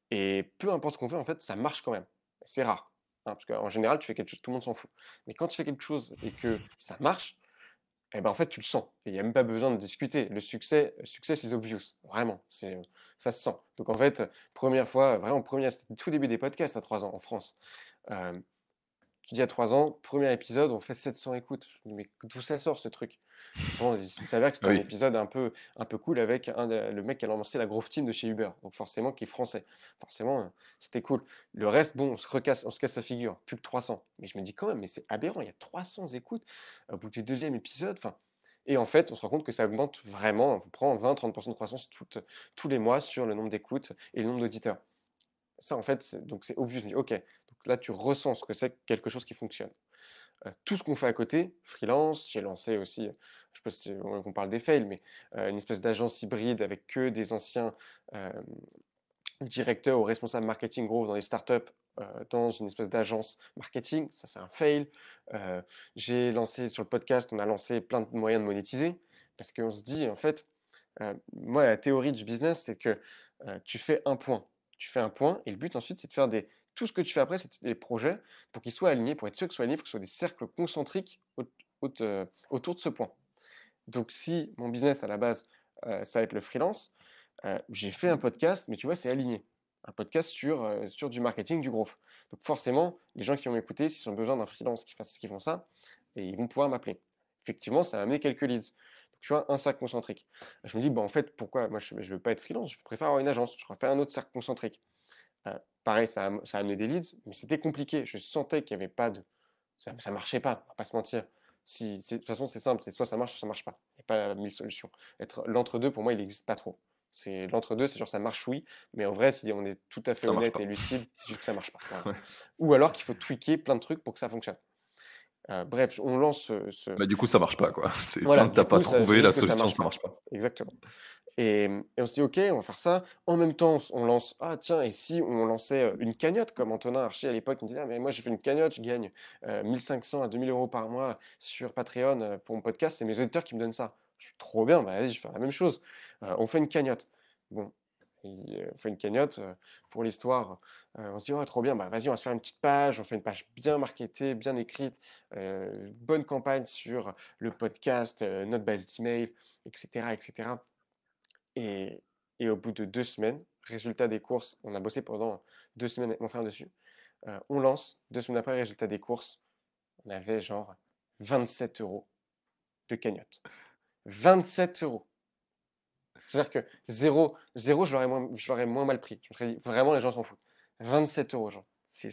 et peu importe ce qu'on fait, en fait, ça marche quand même. C'est rare parce qu'en général, tu fais quelque chose, tout le monde s'en fout. Mais quand tu fais quelque chose et que ça marche, eh ben en fait, tu le sens. Il n'y a même pas besoin de discuter. Le succès, succès, c'est obvious. Vraiment, c'est, ça se sent. Donc en fait, première fois, vraiment première, tout début des podcasts à 3 ans en France. Euh, tu dis à 3 ans, premier épisode, on fait 700 écoutes. mais d'où ça sort ce truc Bon, il s'avère que c'était un épisode un peu, un peu cool avec le mec qui a lancé la groove team de chez Uber, donc forcément qui est français. Forcément, hein, c'était cool. Le reste, bon, on se, casse sa figure, plus que 300. Mais je me dis quand même, mais c'est aberrant, il y a 300 écoutes au bout du deuxième épisode. et en fait, on se rend compte que ça augmente vraiment, on prend 20-30% de croissance tous les mois sur le nombre d'écoutes et le nombre d'auditeurs. Ça, en fait, donc c'est obvious. OK, donc là, tu ressens que c'est quelque chose qui fonctionne tout ce qu'on fait à côté, freelance, j'ai lancé aussi, je ne sais pas si on parle des fails, mais une espèce d'agence hybride avec que des anciens directeurs ou responsables marketing gros dans les startups dans une espèce d'agence marketing, ça c'est un fail. j'ai lancé sur le podcast, on a lancé plein de moyens de monétiser parce qu'on se dit en fait, moi la théorie du business c'est que tu fais un point, tu fais un point et le but ensuite c'est de faire des tout ce que tu fais après, c'est des projets pour qu'ils soient alignés, pour être ceux que soient alignés, il que ce soit des cercles concentriques euh, autour de ce point. Donc si mon business à la base, euh, ça va être le freelance, euh, j'ai fait un mmh. podcast, mais tu vois, c'est aligné. Un podcast sur, sur du marketing, du growth. Donc forcément, les gens qui vont m'écouter, s'ils ont besoin d'un freelance qui fasse ce qu'ils font ça, et ils vont pouvoir m'appeler. Effectivement, ça a amené quelques leads tu vois, un cercle concentrique. Je me dis, bah, en fait, pourquoi Moi, je ne veux pas être freelance, je préfère avoir une agence, je préfère un autre cercle concentrique. Pareil, ça a, amené des leads, mais c'était compliqué. Je sentais qu'il n'y avait pas de. Ça ne marchait pas, on va pas se mentir. Si, de toute façon, c'est simple, c'est soit ça marche, soit ça marche pas. Il n'y a pas mille solutions. Être l'entre-deux, pour moi, il n'existe pas trop. C'est l'entre-deux, c'est genre ça marche oui, mais en vrai, si on est tout à fait honnête et lucide, c'est juste que ça marche pas. Ou alors qu'il faut tweaker plein de trucs pour que ça fonctionne. Euh, bref, on lance ce. Bah, du coup, ça marche pas, quoi. C'est tu n'as pas trouvé la solution, ça marche, marche pas. Exactement. Mmh, et, on se dit, OK, on va faire ça. En même temps, on lance, ah tiens, et si on lançait une cagnotte, comme Antonin Archer à l'époque, me disait, ah, mais moi j'ai fait une cagnotte, je gagne 1500 à 2000 euros par mois sur Patreon pour mon podcast, c'est mes auditeurs qui me donnent ça. Je suis trop bien, bah, vas-y, je fais la même chose. on fait une cagnotte. Bon, il on fait une cagnotte pour l'histoire. on se dit, oh, trop bien, bah, vas-y, on va se faire une petite page, on fait une page bien marketée, bien écrite, bonne campagne sur le podcast, notre base d'email, etc., etc. Et, au bout de deux semaines, résultat des courses, on a bossé pendant deux semaines avec mon frère dessus. Euh, on lance, deux semaines après, résultat des courses, on avait genre 27 euros de cagnotte. 27 euros. C'est-à-dire que zéro, 0 je l'aurais moins, moins mal pris. Je vraiment, les gens s'en foutent. 27 euros, genre. C'est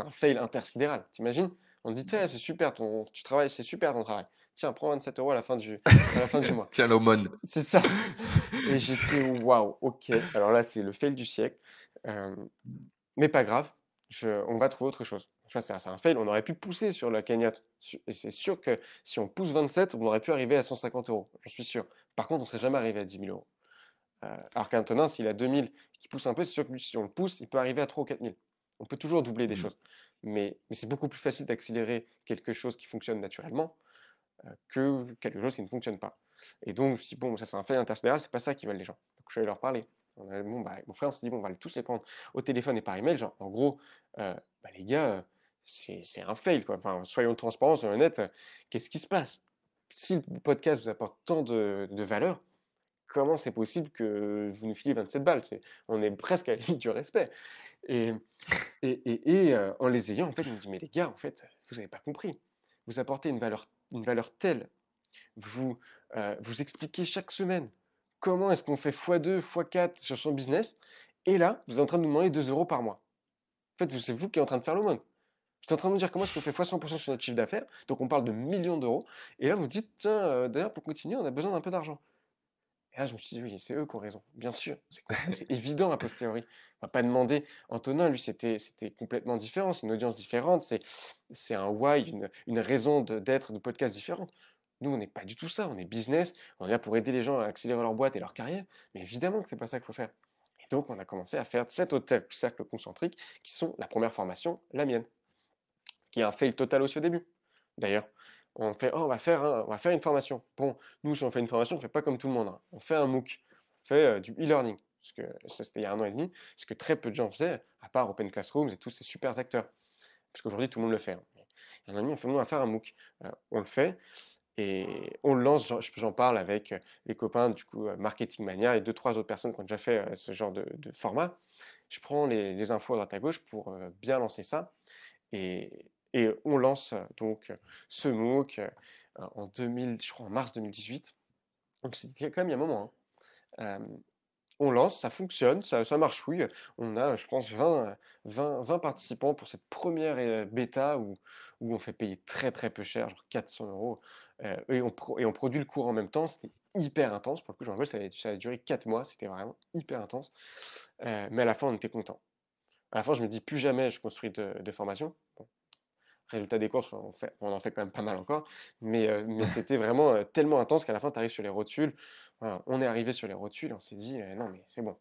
un fail intersidéral, t'imagines On dit, c'est super, ton, tu travailles, c'est super ton travail tiens, prends 27 euros à la fin du, fin mois. tiens, l'aumône. C'est ça. Et j'étais, waouh, ok. Alors là, c'est le fail du siècle. Euh, mais pas grave, je, on va trouver autre chose. c'est un fail. On aurait pu pousser sur la cagnotte. Et c'est sûr que si on pousse 27, on aurait pu arriver à 150 euros. J'en suis sûr. Par contre, on ne serait jamais arrivé à 10 000 euros. Euh, alors qu'un s'il a 2000 qui pousse un peu, c'est sûr que si on le pousse, il peut arriver à 3 ou 4 000. On peut toujours doubler des mm. choses. Mais, mais c'est beaucoup plus facile d'accélérer quelque chose qui fonctionne naturellement euh, que quelque chose qui ne fonctionne pas. Et donc, je bon, ça c'est un fail intersidéral, c'est pas ça qui veulent les gens. Donc, je vais leur parler. Bah, mon frère, on s'est dit, bon, on va tous les prendre au téléphone et par email. Genre, en gros, euh, bah, les gars, c'est un fail, quoi. Enfin, soyons transparents, soyons honnêtes, qu'est-ce qui se passe Si le podcast vous apporte tant de, de valeur, comment c'est possible que vous nous filiez 27 balles On est presque à la du respect. Et, et, et, euh, en les ayant, en fait, je me dit, mais les gars, en fait, vous n'avez pas compris. Vous apportez une valeur une valeur telle, vous, euh, vous expliquez chaque semaine comment est-ce qu'on fait x2, x4 sur son business, et là, vous êtes en train de nous demander 2 euros par mois. En fait, c'est vous qui êtes en train de faire monde. Vous êtes en train de nous dire comment est-ce qu'on fait x 100% sur notre chiffre d'affaires, donc on parle de millions d'euros, et là vous dites, tiens, euh, d'ailleurs pour continuer, on a besoin d'un peu d'argent. Et ah, là, je me suis dit, oui, c'est eux qui ont raison. Bien sûr, c'est évident a posteriori. On va pas demander. Antonin, lui, c'était complètement différent. C'est une audience différente. C'est un why, une, raison d'être de, podcast différent. Nous, on n'est pas du tout ça. On est business. On est là pour aider les gens à accélérer leur boîte et leur carrière. Mais évidemment que c'est pas ça qu'il faut faire. Et donc, on a commencé à faire cet hôtel cercle concentrique qui sont la première formation, la mienne, qui a un fail total aussi au début, d'ailleurs on fait oh, on va faire on va faire une formation. Bon, nous si on fait une formation, on fait pas comme tout le monde. Hein. On fait un MOOC, on fait euh, du e-learning, parce que ça c'était il y a un an et demi, ce que très peu de gens faisaient, à part Open Classrooms et tous ces super acteurs. Parce qu'aujourd'hui tout le monde le fait. Hein. Il y a un an et demi, on fait nous on va faire un MOOC. on le fait et on le lance. J'en parle avec euh, les copains du coup euh, Marketing Mania et deux trois autres personnes qui ont déjà fait ce genre de, format. Je prends les, les infos à droite à gauche pour bien lancer ça et et on lance euh, donc euh, ce MOOC euh, en 2000, en mars 2018. Donc c'était quand même il y a un moment. Hein. on lance, ça fonctionne, ça, marche, oui. On a, je pense, 20, participants pour cette première bêta où, on fait payer très très peu cher, genre 400 euros. et, on produit le cours en même temps. C'était hyper intense. Pour le coup, je me rappelle, ça a duré 4 mois. C'était vraiment hyper intense. mais à la fin, on était content. À la fin, je me dis plus jamais je construis de, formations. formation. Résultat des courses, on, en fait quand même pas mal encore, mais, euh, c'était vraiment euh, tellement intense qu'à la fin, tu arrives sur les rotules. on est arrivé sur les rotules, on s'est dit, non, mais c'est bon.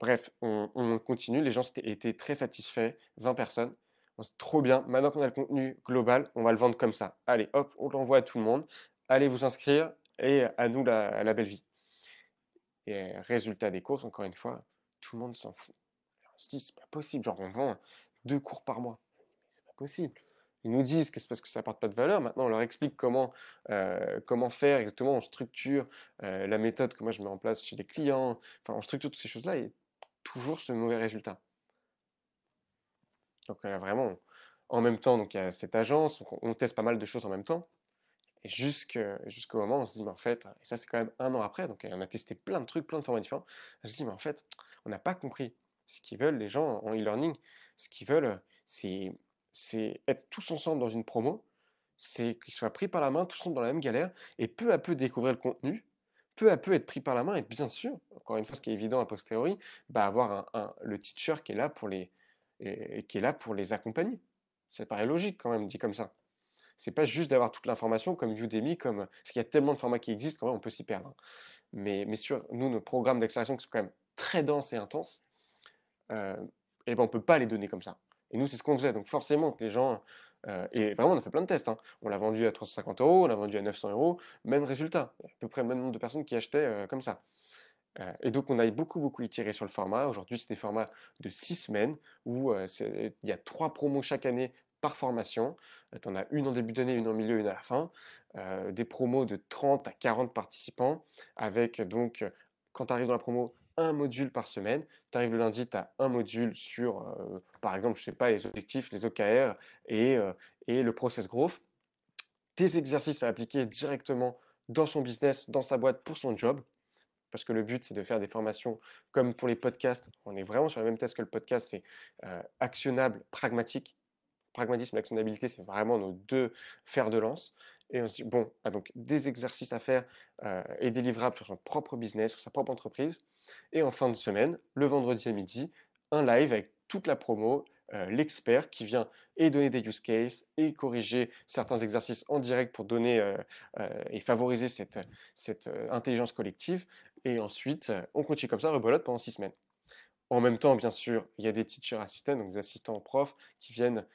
bref, on, continue, les gens étaient, très satisfaits, 20 personnes. On trop bien, maintenant qu'on a le contenu global, on va le vendre comme ça. Allez, hop, on l'envoie à tout le monde. Allez vous inscrire et à nous la, belle vie. Et résultat des courses, encore une fois, tout le monde s'en fout. on se dit, c'est pas possible, genre on vend deux cours par mois possible. Ils nous disent que c'est parce que ça apporte pas de valeur. Maintenant, on leur explique comment, euh, comment faire exactement. On structure euh, la méthode que moi je mets en place chez les clients. Enfin, on structure toutes ces choses-là et toujours ce mauvais résultat. Donc euh, vraiment, en même temps, donc il y a cette agence, on, teste pas mal de choses en même temps. Et jusqu'au moment, on se dit, mais en fait, et ça c'est quand même un an après, donc on a testé plein de trucs, plein de formats différents. On se dit, mais en fait, on n'a pas compris ce qu'ils veulent les gens en e-learning. Ce qu'ils veulent, c'est c'est être tous ensemble dans une promo, c'est qu'ils soient pris par la main, tous sont dans la même galère, et peu à peu découvrir le contenu, peu à peu être pris par la main, et bien sûr, encore une fois, ce qui est évident a posteriori, bah avoir un, le teacher qui est là pour les, accompagner. Ça paraît logique quand même, dit comme ça. C'est pas juste d'avoir toute l'information comme Udemy, comme parce qu'il y a tellement de formats qui existent quand on peut s'y perdre. Hein. Mais, sur nous, nos programmes d'accélération qui sont quand même très denses et intenses, euh, et eh ben, on peut pas les donner comme ça. Et nous, c'est ce qu'on faisait. Donc forcément les gens... Euh, et vraiment, on a fait plein de tests. Hein. On l'a vendu à 350 euros, on l'a vendu à 900 euros. Même résultat. À peu près le même nombre de personnes qui achetaient euh, comme ça. Euh, et donc, on a beaucoup, beaucoup étiré sur le format. Aujourd'hui, c'est des formats de 6 semaines où il y a trois promos chaque année par formation. Tu en as une en début d'année, une en milieu, une à la fin. des promos de 30 à 40 participants avec donc quand tu arrives dans la promo, un module par semaine. Tu arrives le lundi, tu as un module sur, euh, par exemple, je sais pas, les objectifs, les OKR et, euh, et le process growth. Des exercices à appliquer directement dans son business, dans sa boîte, pour son job. Parce que le but, c'est de faire des formations comme pour les podcasts. On est vraiment sur la même thèse que le podcast, c'est euh, actionnable, pragmatique. Pragmatisme et actionnabilité, c'est vraiment nos deux fers de lance. Et on se dit, bon, ah, donc des exercices à faire et délivrables sur son propre business, sur sa propre entreprise. Et en fin de semaine, le vendredi à midi, un live avec toute la promo, euh, l'expert qui vient et donner des use cases et corriger certains exercices en direct pour donner euh, euh, et favoriser cette, intelligence collective. Et ensuite, on continue comme ça, rebolote pendant six semaines. En même temps, bien sûr, il y a des teachers assistants, donc des assistants profs, qui viennent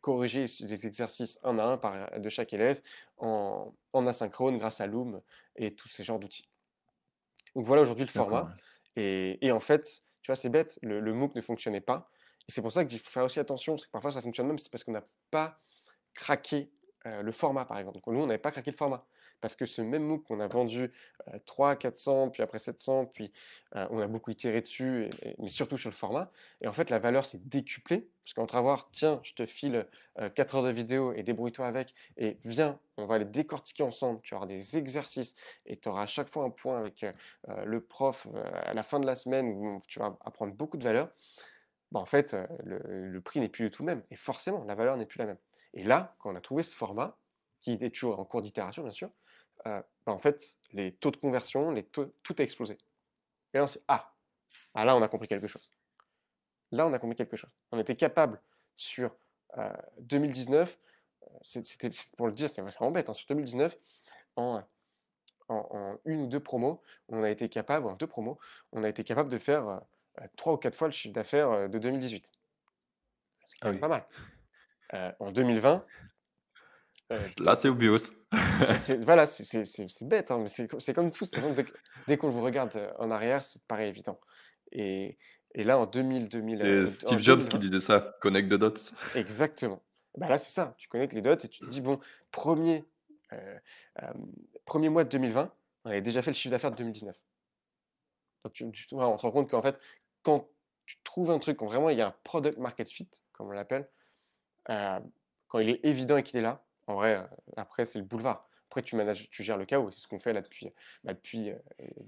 corriger des exercices un à un de chaque élève en asynchrone grâce à Loom et tous ces genres d'outils. Donc voilà aujourd'hui le format. Et, en fait, tu vois, c'est bête, le, le, MOOC ne fonctionnait pas. Et c'est pour ça qu'il faut faire aussi attention, parce que parfois ça fonctionne même, c'est parce qu'on n'a pas craqué euh, le format, par exemple. Donc nous, on n'avait pas craqué le format. Parce que ce même MOOC qu'on a vendu euh, 3, 400, puis après 700, puis on a beaucoup itéré dessus, mais surtout sur le format. Et en fait, la valeur s'est décuplée. Parce qu'entre avoir, tiens, je te file 4 heures de vidéo et débrouille-toi avec, et viens, on va les décortiquer ensemble, tu auras des exercices, et tu auras à chaque fois un point avec le prof à la fin de la semaine où tu vas apprendre beaucoup de valeur. Bah en fait, le, le prix n'est plus du tout le même. Et forcément, la valeur n'est plus la même. Et là, quand on a trouvé ce format, qui était toujours en cours d'itération, bien sûr, euh, bah, en fait, les taux de conversion, les taux, tout a explosé. Et là, on ah, ah, là, on a compris quelque chose. Là, on a compris quelque chose. On était capable, sur 2019, euh, euh, c'était pour le dire, c'est vraiment bête, hein, sur 2019, en, une ou deux promos, on a été capable, en deux promos, on a été capable de faire trois ou quatre fois le chiffre d'affaires de 2018. C'est quand ah même pas mal. en 2020, Là, c'est obvious. voilà, c'est bête, hein, mais c'est comme tout. Dès, qu'on vous regarde euh, en arrière, ça paraît évident. Et, là, en 2000, 2000. Euh, Steve Jobs qui disait
ça, connect the dots.
Exactement. Bah là, c'est ça. Tu connectes les dots et tu te dis, bon, premier, euh, premier mois de 2020, on avait déjà fait le chiffre d'affaires de 2019. Donc, on se rend compte qu'en fait, quand tu trouves un truc, quand vraiment il y a un product market fit, comme on l'appelle, quand il est évident et qu'il est là, en vrai, euh, après, c'est le boulevard. Après, tu, manages, tu gères le chaos. C'est ce qu'on fait là depuis, bah, depuis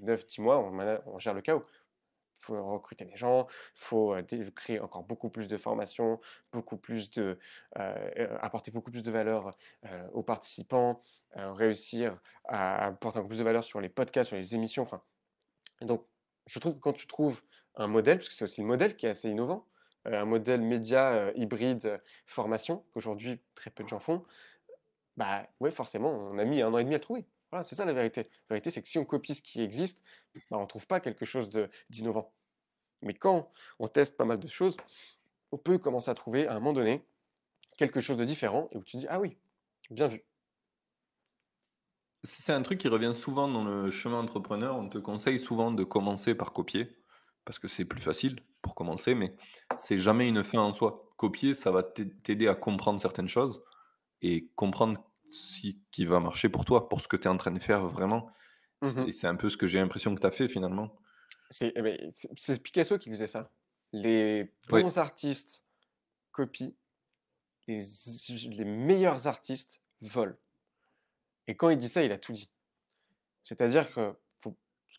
9-10 euh, mois. On, on gère le chaos Il faut recruter les gens, Il faut euh, créer encore beaucoup plus de formations, beaucoup plus de apporter beaucoup plus de valeur aux participants, réussir à apporter encore plus de valeur sur les podcasts, sur les émissions. Enfin, donc je trouve que quand tu trouves un modèle, parce que c'est aussi le modèle qui est assez innovant, un modèle média hybride formation qu'aujourd'hui très peu de gens font, bah ouais, forcément, on a mis un an et demi à le trouver. Voilà, c'est ça la vérité. La vérité, c'est que si on copie ce qui existe, bah, on ne trouve pas quelque chose d'innovant. Mais quand on teste pas mal de choses, on peut commencer à trouver à un moment donné quelque chose de différent et où tu dis ah oui, bien vu.
Si c'est un truc qui revient souvent dans le chemin entrepreneur, on te conseille souvent de commencer par copier parce que c'est plus facile pour commencer, mais c'est jamais une fin en soi. Copier, ça va t'aider à comprendre certaines choses, et comprendre ce qui va marcher pour toi, pour ce que tu es en train de faire vraiment. Mmh et C'est un peu ce que j'ai l'impression que tu as fait finalement.
Eh ben, c'est Picasso qui disait ça.
Les bons
artistes copient, les, meilleurs artistes volent. Et quand il dit ça, il a tout dit. C'est-à-dire que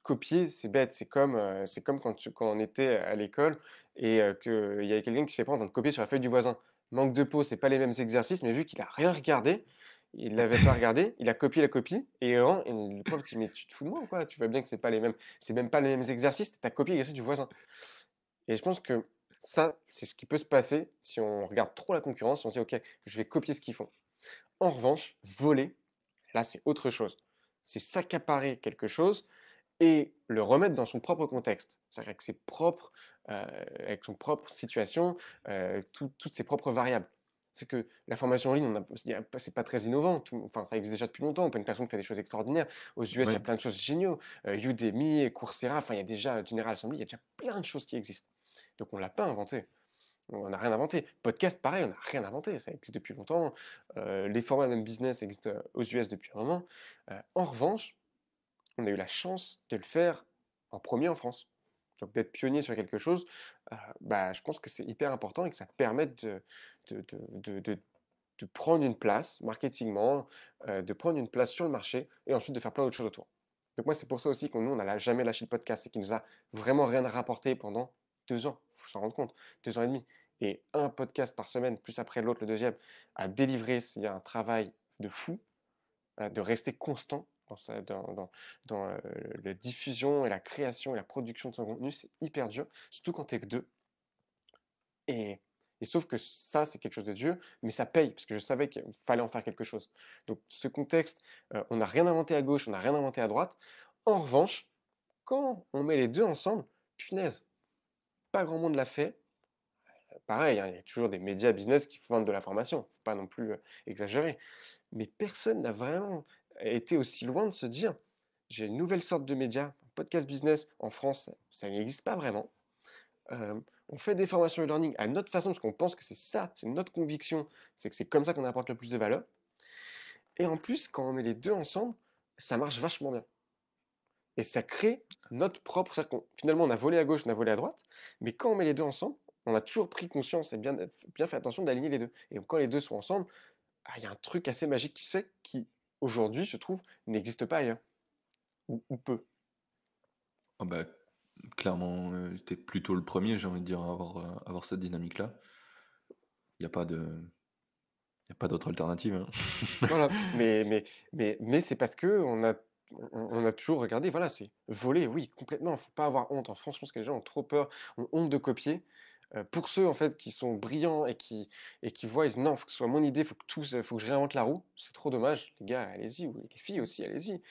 copier, c'est bête. C'est comme, euh, comme quand, quand on était à l'école et euh, que qu'il y avait quelqu'un qui se fait prendre en train de copier sur la feuille du voisin manque de peau, c'est pas les mêmes exercices, mais vu qu'il a rien regardé, il l'avait pas regardé, il a copié la copie, et, le prof dit Mais tu te fous de moi ou quoi Tu vois bien que c'est pas les mêmes, c'est même pas les mêmes exercices, tu as copié exercices du voisin. Et je pense que ça, c'est ce qui peut se passer si on regarde trop la concurrence, on se dit Ok, je vais copier ce qu'ils font. En revanche, voler, là, c'est autre chose. C'est s'accaparer quelque chose et le remettre dans son propre contexte, c'est-à-dire avec, ses euh, avec son propre situation, euh, toutes ses propres variables. C'est que la formation en ligne, c'est pas très innovant. enfin, ça existe déjà depuis longtemps. on une personne qui fait des choses extraordinaires. Aux US, il y a plein de choses géniaux. Euh, Udemy, Coursera, enfin, il y a déjà General Assembly, il y a déjà plein de choses qui existent. Donc, on l'a pas inventé. On n'a rien inventé. Podcast, pareil, on n'a rien inventé. Ça existe depuis longtemps. les formats même business existent aux US depuis un moment. en revanche, on a eu la chance de le faire en premier en France. Donc d'être pionnier sur quelque chose, euh, bah, je pense que c'est hyper important et que ça permet de, de, de, prendre une place marketingment, euh, de prendre une place sur le marché et ensuite de faire plein d'autres choses autour. Donc moi, c'est pour ça aussi qu'on nous, on n'a jamais lâché le podcast et qui nous a vraiment rien rapporté pendant deux ans, il faut s'en rendre compte, deux ans et demi. Et un podcast par semaine, plus après l'autre, le deuxième, à délivrer, c'est un travail de fou, euh, de rester constant dans, euh, la diffusion et la création et la production de son contenu, c'est hyper dur, surtout quand t'es que deux. Et, et sauf que ça, c'est quelque chose de dur, mais ça paye, parce que je savais qu'il fallait en faire quelque chose. Donc ce contexte, euh, on n'a rien inventé à gauche, on n'a rien inventé à droite. En revanche, quand on met les deux ensemble, punaise, pas grand monde l'a fait. Pareil, hein, il y a toujours des médias business qui font de la formation, faut pas non plus euh, exagérer. Mais personne n'a vraiment été aussi loin de se dire j'ai une nouvelle sorte de média, podcast business en France, ça n'existe pas vraiment. Euh, on fait des formations e-learning à notre façon parce qu'on pense que c'est ça, c'est notre conviction, c'est que c'est comme ça qu'on apporte le plus de valeur. Et en plus, quand on met les deux ensemble, ça marche vachement bien. Et ça crée notre propre. Finalement, on a volé à gauche, on a volé à droite, mais quand on met les deux ensemble, on a toujours pris conscience et bien, bien fait attention d'aligner les deux. Et quand les deux sont ensemble, ah, il y a un truc assez magique qui se fait qui aujourd'hui, je trouve, n'existe pas ailleurs. Ou, peu.
Ah bah, clairement, j'étais euh, plutôt le premier, j'ai envie de dire, à avoir, euh, avoir cette dynamique-là. Il n'y a pas de. a pas d'autre alternative. Hein. Mais,
mais, mais, mais c'est parce que on a, on a toujours regardé, voilà, c'est volé, oui, complètement. faut pas avoir honte. En hein. France, je pense que les gens ont trop peur, ont honte de copier pour ceux en fait qui sont brillants et qui et qui voient, ils disent non, faut que ce soit mon idée, faut que tout, faut que je réinvente la roue. C'est trop dommage, les gars, allez-y ou les filles aussi, allez-y.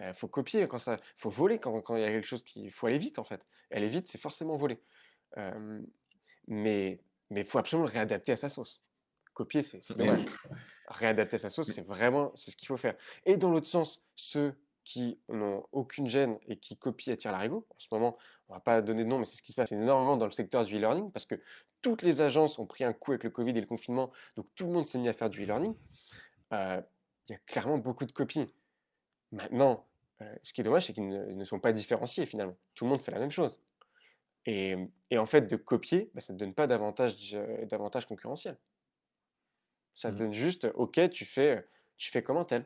Il faut copier quand ça, faut voler quand quand il y a quelque chose qui, faut aller vite en fait. Aller vite, c'est forcément voler. mais mais faut absolument réadapter à sa sauce. Copier, c'est dommage. réadapter à sa sauce, c'est vraiment c'est ce qu'il faut faire. Et dans l'autre sens, ceux qui n'ont aucune gêne et qui copient à tir l'arigot. En ce moment, on va pas donner de nom, mais c'est ce qui se passe énormément dans le secteur du e-learning, parce que toutes les agences ont pris un coup avec le Covid et le confinement, donc tout le monde s'est mis à faire du e-learning. Euh, il y a clairement beaucoup de copies. Maintenant, euh, ce qui est dommage, c'est qu'ils ne, sont pas différenciés finalement. Tout le monde fait la même chose. Et, en fait, de copier, bah, ça ne donne pas d'avantage, euh, concurrentiel. Ça mmh. donne juste, OK, tu fais, tu fais tel.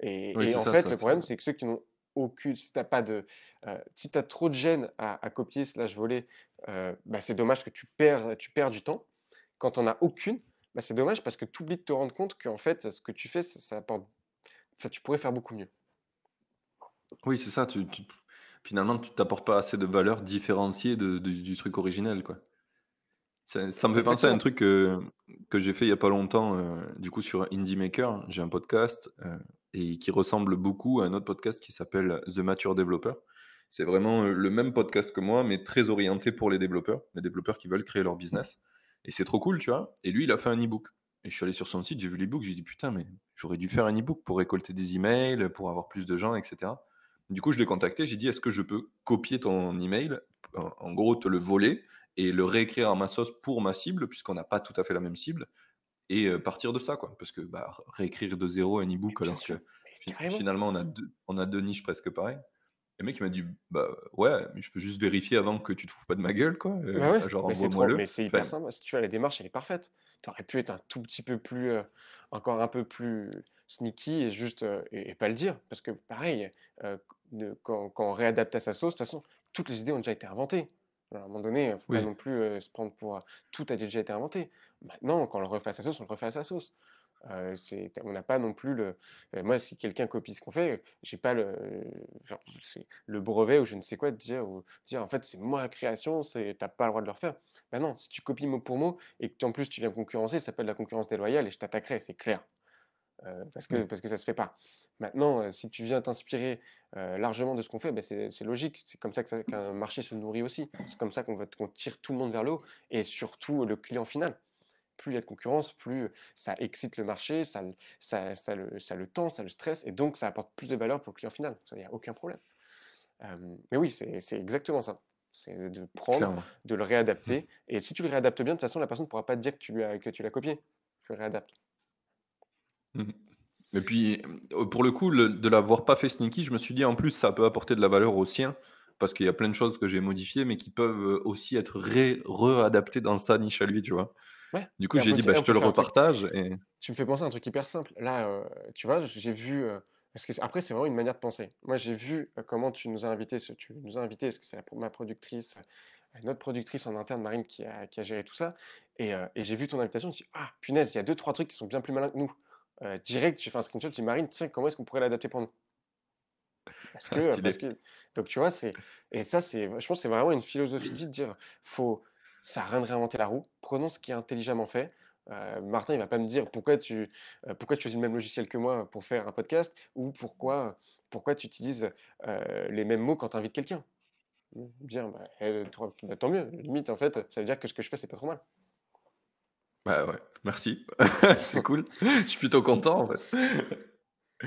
Et, en fait, le problème, c'est que ceux qui n'ont aucune, si t'as pas de, euh, as trop de gêne à, copier slash voler, euh, bah c'est dommage que tu perds, tu perds du temps. Quand on a aucune, bah c'est dommage parce que tu oublies de te rendre compte qu'en fait, ce que tu fais, ça, apporte, tu pourrais faire beaucoup mieux.
Oui, c'est ça. Tu, tu, finalement, tu t'apportes pas assez de valeur différenciée de, du truc originel, quoi. Ça, me fait penser à un truc que, que j'ai fait il y a pas longtemps, euh, du coup, sur Indie Maker. J'ai un podcast euh, et qui ressemble beaucoup à un autre podcast qui s'appelle The Mature Developer. C'est vraiment euh, le même podcast que moi, mais très orienté pour les développeurs, les développeurs qui veulent créer leur business. Et c'est trop cool, tu vois. Et lui, il a fait un e-book. Et je suis allé sur son site, j'ai vu l'e-book, j'ai dit putain, mais j'aurais dû faire un e-book pour récolter des emails, pour avoir plus de gens, etc. Du coup, je l'ai contacté, j'ai dit est-ce que je peux copier ton email, en gros, te le voler et le réécrire à ma sauce pour ma cible, puisqu'on n'a pas tout à fait la même cible, et partir de ça, quoi. Parce que bah, réécrire de zéro un e-book alors finalement on a, mmh. deux, on a deux niches presque pareilles. Le mec il m'a dit bah ouais, mais je peux juste vérifier avant que tu te fous pas de ma gueule quoi. Euh, envoie-moi le. Mais c'est hyper
simple. Si tu as la démarche, elle est parfaite. Tu aurais pu être un tout petit peu plus, encore un peu plus sneaky et juste et, pas le dire parce que pareil, quand, quand on réadapte à sa sauce, de toute façon, toutes les idées ont déjà été inventées. À un moment donné, il ne faut pas non plus se prendre pour. Tout a déjà été inventé. Maintenant, bah, quand on le refait à sa sauce, on le refait à sa sauce. on n'a pas non plus le. moi, si quelqu'un copie ce qu'on fait, j'ai pas le, le brevet ou je ne sais quoi de dire, ou dire en fait c'est moi la création, t'as pas le droit de le refaire. Maintenant, bah, si tu copies mot pour mot et que en plus tu viens concurrencer, ça s'appelle la concurrence déloyale et je t'attaquerai, c'est clair. Euh, parce, que, mmh. parce que ça ne se fait pas. Maintenant, euh, si tu viens t'inspirer euh, largement de ce qu'on fait, ben c'est logique. C'est comme ça qu'un marché se nourrit aussi. C'est comme ça qu'on tire tout le monde vers l'eau et surtout le client final. Plus il y a de concurrence, plus ça excite le marché, ça, ça, ça, le, ça le tend, ça le stresse, et donc ça apporte plus de valeur pour le client final. il n'y a aucun problème. mais oui, c'est exactement ça. C'est de prendre, de le réadapter. Et si tu le réadaptes bien, de toute façon, la personne ne pourra pas te dire que tu l'as copié. Tu le réadaptes.
Et mmh. puis, euh, pour le coup, de l'avoir pas fait sneaky, je me suis dit en plus, ça peut apporter de la valeur au sien, parce qu'il y a plein de choses que j'ai modifiées, mais qui peuvent euh, aussi être réadaptées dans sa niche à lui, tu vois. Ouais. Du coup, j'ai dit, bah, je te le repartage. Et...
Tu me fais penser à un truc hyper simple. Là, euh, tu vois, j'ai vu. parce que après, c'est vraiment une manière de penser. Moi, j'ai vu comment tu nous as invités. Tu nous as parce que c'est ma productrice, notre productrice en interne, Marine, qui a, géré tout ça. Et, et j'ai vu ton invitation. Je me suis dit, ah, punaise, il y a deux, trois trucs qui sont bien plus malins que nous. Euh, direct, tu fais un screenshot, dis, Marine, tiens, comment est-ce qu'on pourrait l'adapter pour nous ah, donc tu vois, c'est et ça, c'est, je pense, c'est vraiment une philosophie de dire, faut, ça a rien de réinventer la roue. Prenons ce qui est intelligemment fait. Euh, Martin, il va pas me dire pourquoi tu, euh, pourquoi tu utilises le même logiciel que moi pour faire un podcast ou pourquoi, pourquoi tu utilises les mêmes mots quand tu invites quelqu'un. Bien, bah, eh, bah, tant mieux. Limite, en fait, ça veut dire que ce que je fais, c'est pas trop mal.
Bah ouais, merci. c'est cool. Je suis plutôt content en fait.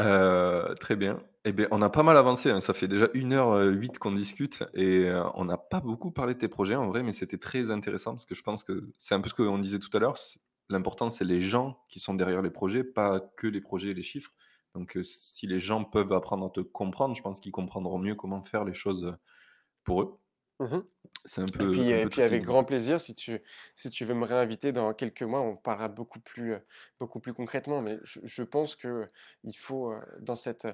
Euh, très bien. Eh bien, on a pas mal avancé. Hein. Ça fait déjà 1 heure 8 euh, qu'on discute et euh, on n'a pas beaucoup parlé de tes projets en vrai, mais c'était très intéressant parce que je pense que c'est un peu ce qu'on disait tout à l'heure. L'important, c'est les gens qui sont derrière les projets, pas que les projets et les chiffres. Donc, si les gens peuvent apprendre à te comprendre, je pense qu'ils comprendront mieux comment faire les choses pour eux. Mmh C'est un peu. Et puis, avec grand
plaisir, si tu, si tu veux me réinviter dans quelques mois, on parlera beaucoup plus, beaucoup plus concrètement. Mais je, je pense qu'il faut, dans, cette,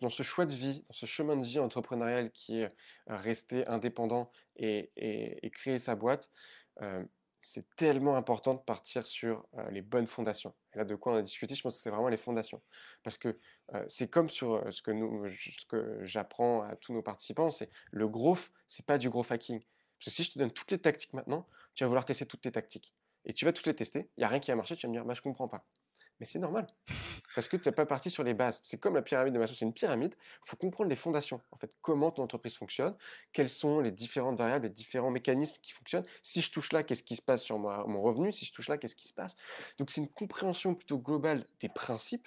dans ce choix de vie, dans ce chemin de vie entrepreneurial qui est rester indépendant et, et, créer sa boîte, c'est tellement important de partir sur les bonnes fondations. Et là, de quoi on a discuté, je pense que c'est vraiment les fondations. Parce que c'est comme sur ce que, nous, ce que j'apprends à tous nos participants, c'est le gros, c'est pas du gros hacking. Parce que si je te donne toutes les tactiques maintenant, tu vas vouloir tester toutes tes tactiques. Et tu vas toutes les tester, il n'y a rien qui va marcher, tu vas me dire, je «Bah, je comprends pas. Mais c'est normal. Parce que tu n'es pas parti sur les bases. C'est comme la pyramide de Maslow, c'est une pyramide. Il faut comprendre les fondations. En fait, comment ton entreprise fonctionne, quelles sont les différentes variables, les différents mécanismes qui fonctionnent. Si je touche là, qu'est-ce qui se passe sur mon revenu Si je touche là, qu'est-ce qui se passe Donc, c'est une compréhension plutôt globale des principes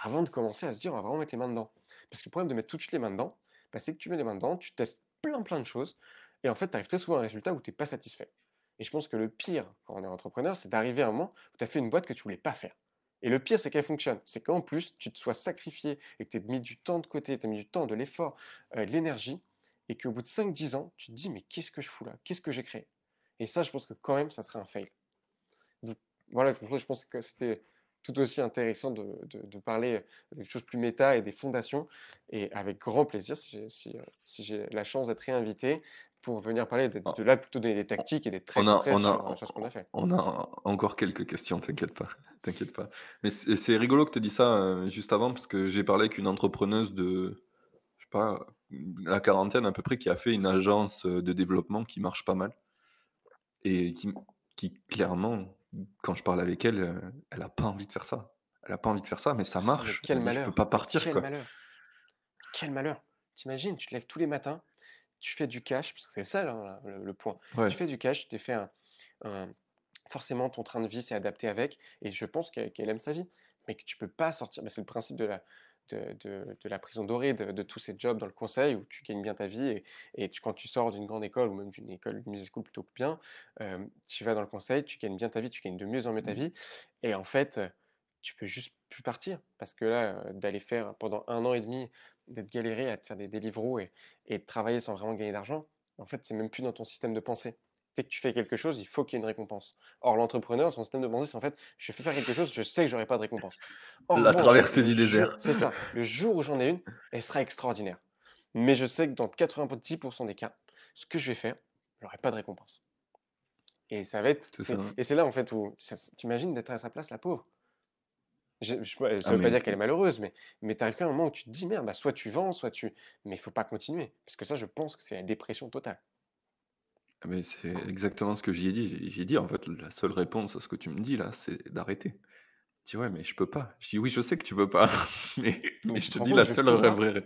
avant de commencer à se dire on va vraiment mettre les mains dedans. Parce que le problème de mettre tout de suite les mains dedans, bah, c'est que tu mets les mains dedans, tu testes plein plein de choses et en fait, tu arrives très souvent à un résultat où tu n'es pas satisfait. Et je pense que le pire quand on est entrepreneur, c'est d'arriver à un moment où tu as fait une boîte que tu voulais pas faire. Et le pire, c'est qu'elle fonctionne. C'est qu'en plus, tu te sois sacrifié et que tu aies mis du temps de côté, tu as mis du temps, de l'effort, euh, de l'énergie, et qu'au bout de 5-10 ans, tu te dis, mais qu'est-ce que je fous là Qu'est-ce que j'ai créé Et ça, je pense que quand même, ça serait un fail. voilà, je pense que c'était tout aussi intéressant de, parler des choses plus méta et des fondations. Et avec grand plaisir, si j'ai euh, la chance d'être réinvité, pour venir parler ah. de, là plutôt des, tactiques et des très on a, on a,
a encore quelques questions, t'inquiète pas, t'inquiète pas. Mais c'est rigolo que tu dis ça euh, juste avant parce que j'ai parlé avec une entrepreneuse de je sais pas la quarantaine à peu près qui a fait une agence euh, de développement qui marche pas mal et qui, clairement quand je parle avec elle, euh, elle a pas envie de faire ça. Elle a pas envie de faire ça, mais ça marche. quel Je peux pas partir. Quel malheur.
Quel malheur. T'imagines, tu te lèves tous les matins, tu fais du cash, parce que c'est ça hein, le, point. Tu fais du cash, tu fait un, Forcément, ton train de vie s'est adapté avec, et je pense qu'elle aime sa vie, mais que tu peux pas sortir. c'est le principe de la, de, la prison dorée, de, tous ces jobs dans le conseil où tu gagnes bien ta vie et, et tu, quand tu sors d'une grande école ou même d'une école, d'une plutôt que bien, euh, tu vas dans le conseil, tu gagnes bien ta vie, tu gagnes de mieux en mieux ta mmh. vie et en fait, tu peux juste plus partir parce que là, euh, d'aller faire pendant un an et demi d'être galéré à te faire des livraux et, travailler sans vraiment gagner d'argent, en fait, c'est même plus dans ton système de pensée. dès que tu fais quelque chose, il faut qu'il y ait une récompense. Or, l'entrepreneur, son système de pensée, c'est en fait, je fais faire quelque chose, je sais que j'aurai pas de récompense. La traversée du désert. C'est ça. Le jour où j'en ai une, elle sera extraordinaire. Mais je sais que dans 90% des cas, ce que je vais faire, j'aurai pas de récompense. Et ça va être. Et c'est là, en fait, où. T'imagines d'être à sa place, la pauvre. Je, ne ah pas dire qu'elle est malheureuse, mais, mais tu arrives à un moment où tu te dis merde, bah, soit tu vends, soit tu. Mais il faut pas continuer. Parce que ça, je pense que c'est la dépression totale.
Ah mais c'est exactement ce que j'y ai dit. J'ai dit, en fait, la seule réponse à ce que tu me dis là, c'est d'arrêter. tu dis, ouais, mais je peux pas. Je dis, oui, je sais que tu peux pas. mais, je te dis, la seule vraie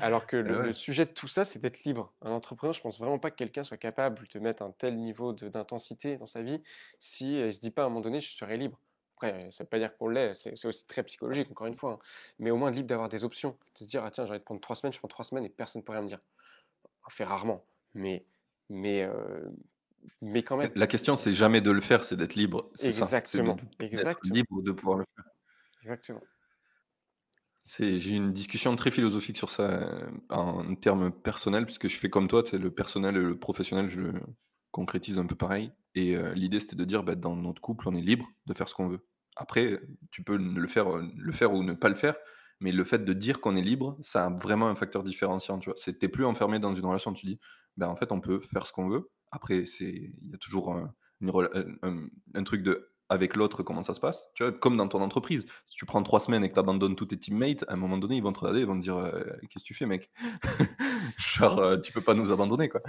alors que le, sujet de tout ça, c'est d'être libre. Un entrepreneur, je pense vraiment pas que quelqu'un soit capable de mettre un tel niveau d'intensité dans sa vie si euh, je ne dis pas à un moment donné, je serai libre. Après, ça ne veut pas dire qu'on l'est, c'est aussi très psychologique, encore une fois. Hein. Mais au moins libre d'avoir des options. De se dire, ah tiens, j'ai envie de prendre trois semaines, je prends trois semaines et personne ne peut rien me dire. On fait rarement.
Mais, mais, mais quand même. La question, c'est jamais de le faire, c'est d'être libre. c'est Ça, Exactement. libre de pouvoir le faire. Exactement. J'ai une discussion très philosophique sur ça euh, en termes personnels, puisque je fais comme toi, le personnel et le professionnel, je concrétise un peu pareil. Et euh, l'idée, c'était de dire, bah, dans notre couple, on est libre de faire ce qu'on veut. Après, tu peux le faire, euh, le faire ou ne pas le faire, mais le fait de dire qu'on est libre, ça a vraiment un facteur différenciant. Tu n'es plus enfermé dans une relation. Tu dis, ben en fait, on peut faire ce qu'on veut. Après, c'est il y a toujours un, une, truc de avec l'autre comment ça se passe. Tu comme dans ton entreprise, si tu prends trois semaines et que tu abandonnes tous tes teammates, à un moment donné, ils vont te regarder, ils vont te dire, euh, qu'est-ce que tu fais, mec Genre, tu peux pas nous abandonner, quoi.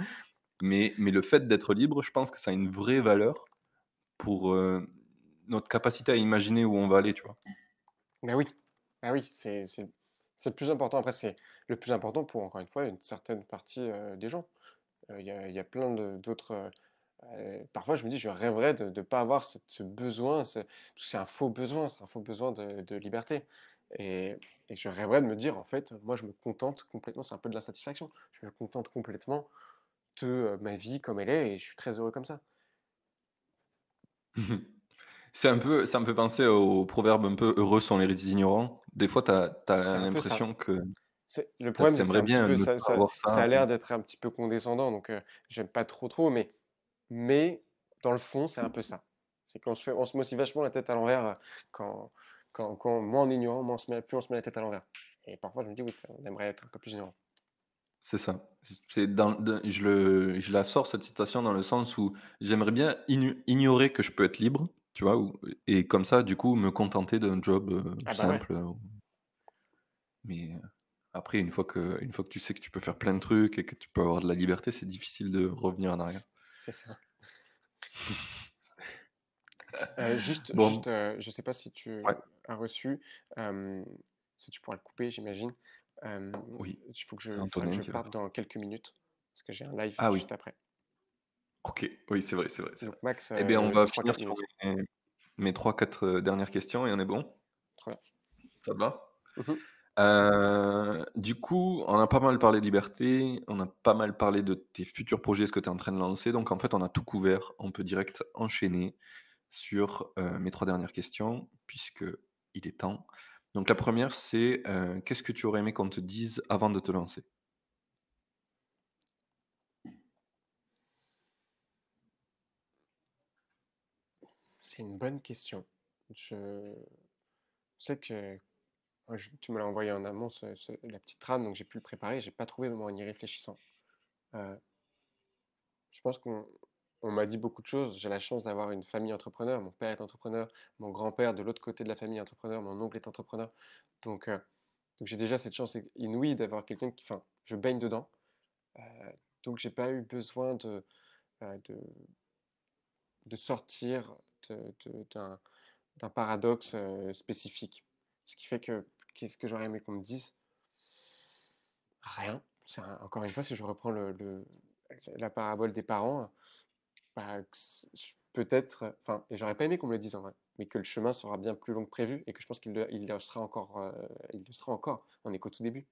Mais, mais le fait d'être libre, je pense que ça a une vraie valeur pour euh, notre capacité à imaginer où on va aller, tu vois.
Ben oui, ah oui c'est le plus important. Après, c'est le plus important pour, encore une fois, une certaine partie euh, des gens. Euh, il y, a, plein d'autres... parfois, je me dis, je rêverais de ne pas avoir ce besoin, c'est un faux besoin, c'est un faux besoin de, liberté. Et, et, je rêverais de me dire, en fait, moi, je me contente complètement, c'est un peu de la satisfaction, je me contente complètement ma vie comme elle est et je suis très heureux comme ça.
Mmh c'est un peu, ça me fait penser au proverbe un peu heureux sont les ignorants. Des fois, tu as, l'impression que. Le problème, c'est que bien ça, a l'air
d'être un petit peu condescendant, donc j'aime pas trop trop, mais, mais dans le fond, c'est un peu ça. C'est qu'on se, met on vachement la tête à l'envers quand, quand, quand, moins en ignorant, moins on se met, plus on se met la tête à l'envers. Et parfois, je me dis, oui, on aimerait être un peu plus ignorant.
C'est ça. C'est dans, je, le, je la sors cette citation dans le sens où j'aimerais bien ignorer que je peux être libre, tu vois, ou- et comme ça, du coup, me contenter d'un job euh, ah bah simple. Euh, mais euh, après, une fois que, une fois que tu sais que tu peux faire plein de trucs et que tu peux avoir de la liberté, c'est difficile de revenir en arrière.
C'est ça. juste, juste, je sais pas si tu as reçu, si tu pourras le couper, j'imagine oui. Il faut que je, parte dans quelques minutes parce que j'ai un live ah juste après.
Ok, oui, c'est vrai, c'est vrai. Eh bien, euh, on va finir sur mes, trois, 3-4 euh, dernières questions et on est bon Très bien. Ça va mmh euh, du coup, on a pas mal parlé de liberté, on a pas mal parlé de tes futurs projets, ce que tu es en train de lancer. Donc, en fait, on a tout couvert. On peut direct enchaîner sur mes trois dernières questions, puisque il est temps. Donc la première, c'est euh, qu'est-ce que tu aurais aimé qu'on te dise avant de te lancer
C'est une bonne question. Je sais que tu me l'as envoyé en amont, la petite trame, donc j'ai pu le préparer, je n'ai pas trouvé moi en y réfléchissant. Euh, je pense qu'on on m'a dit beaucoup de choses. J'ai la chance d'avoir une famille entrepreneur. Mon père est entrepreneur, mon grand-père de l'autre côté de la famille est entrepreneur, mon oncle est entrepreneur. Donc, euh, j'ai déjà cette chance inouïe d'avoir quelqu'un qui, enfin, je baigne dedans. Euh, donc j'ai pas eu besoin de, euh, de, sortir d'un paradoxe euh, spécifique. Ce qui fait que, qu'est-ce que j'aurais aimé qu'on me dise Rien. encore une fois, si je reprends le, le la parabole des parents, bah, peut-être, euh, enfin, j'aurais pas aimé qu'on me le dise en vrai, mais que le chemin sera bien plus long que prévu et que je pense qu'il le, sera encore, euh, il sera encore. On est qu'au tout début.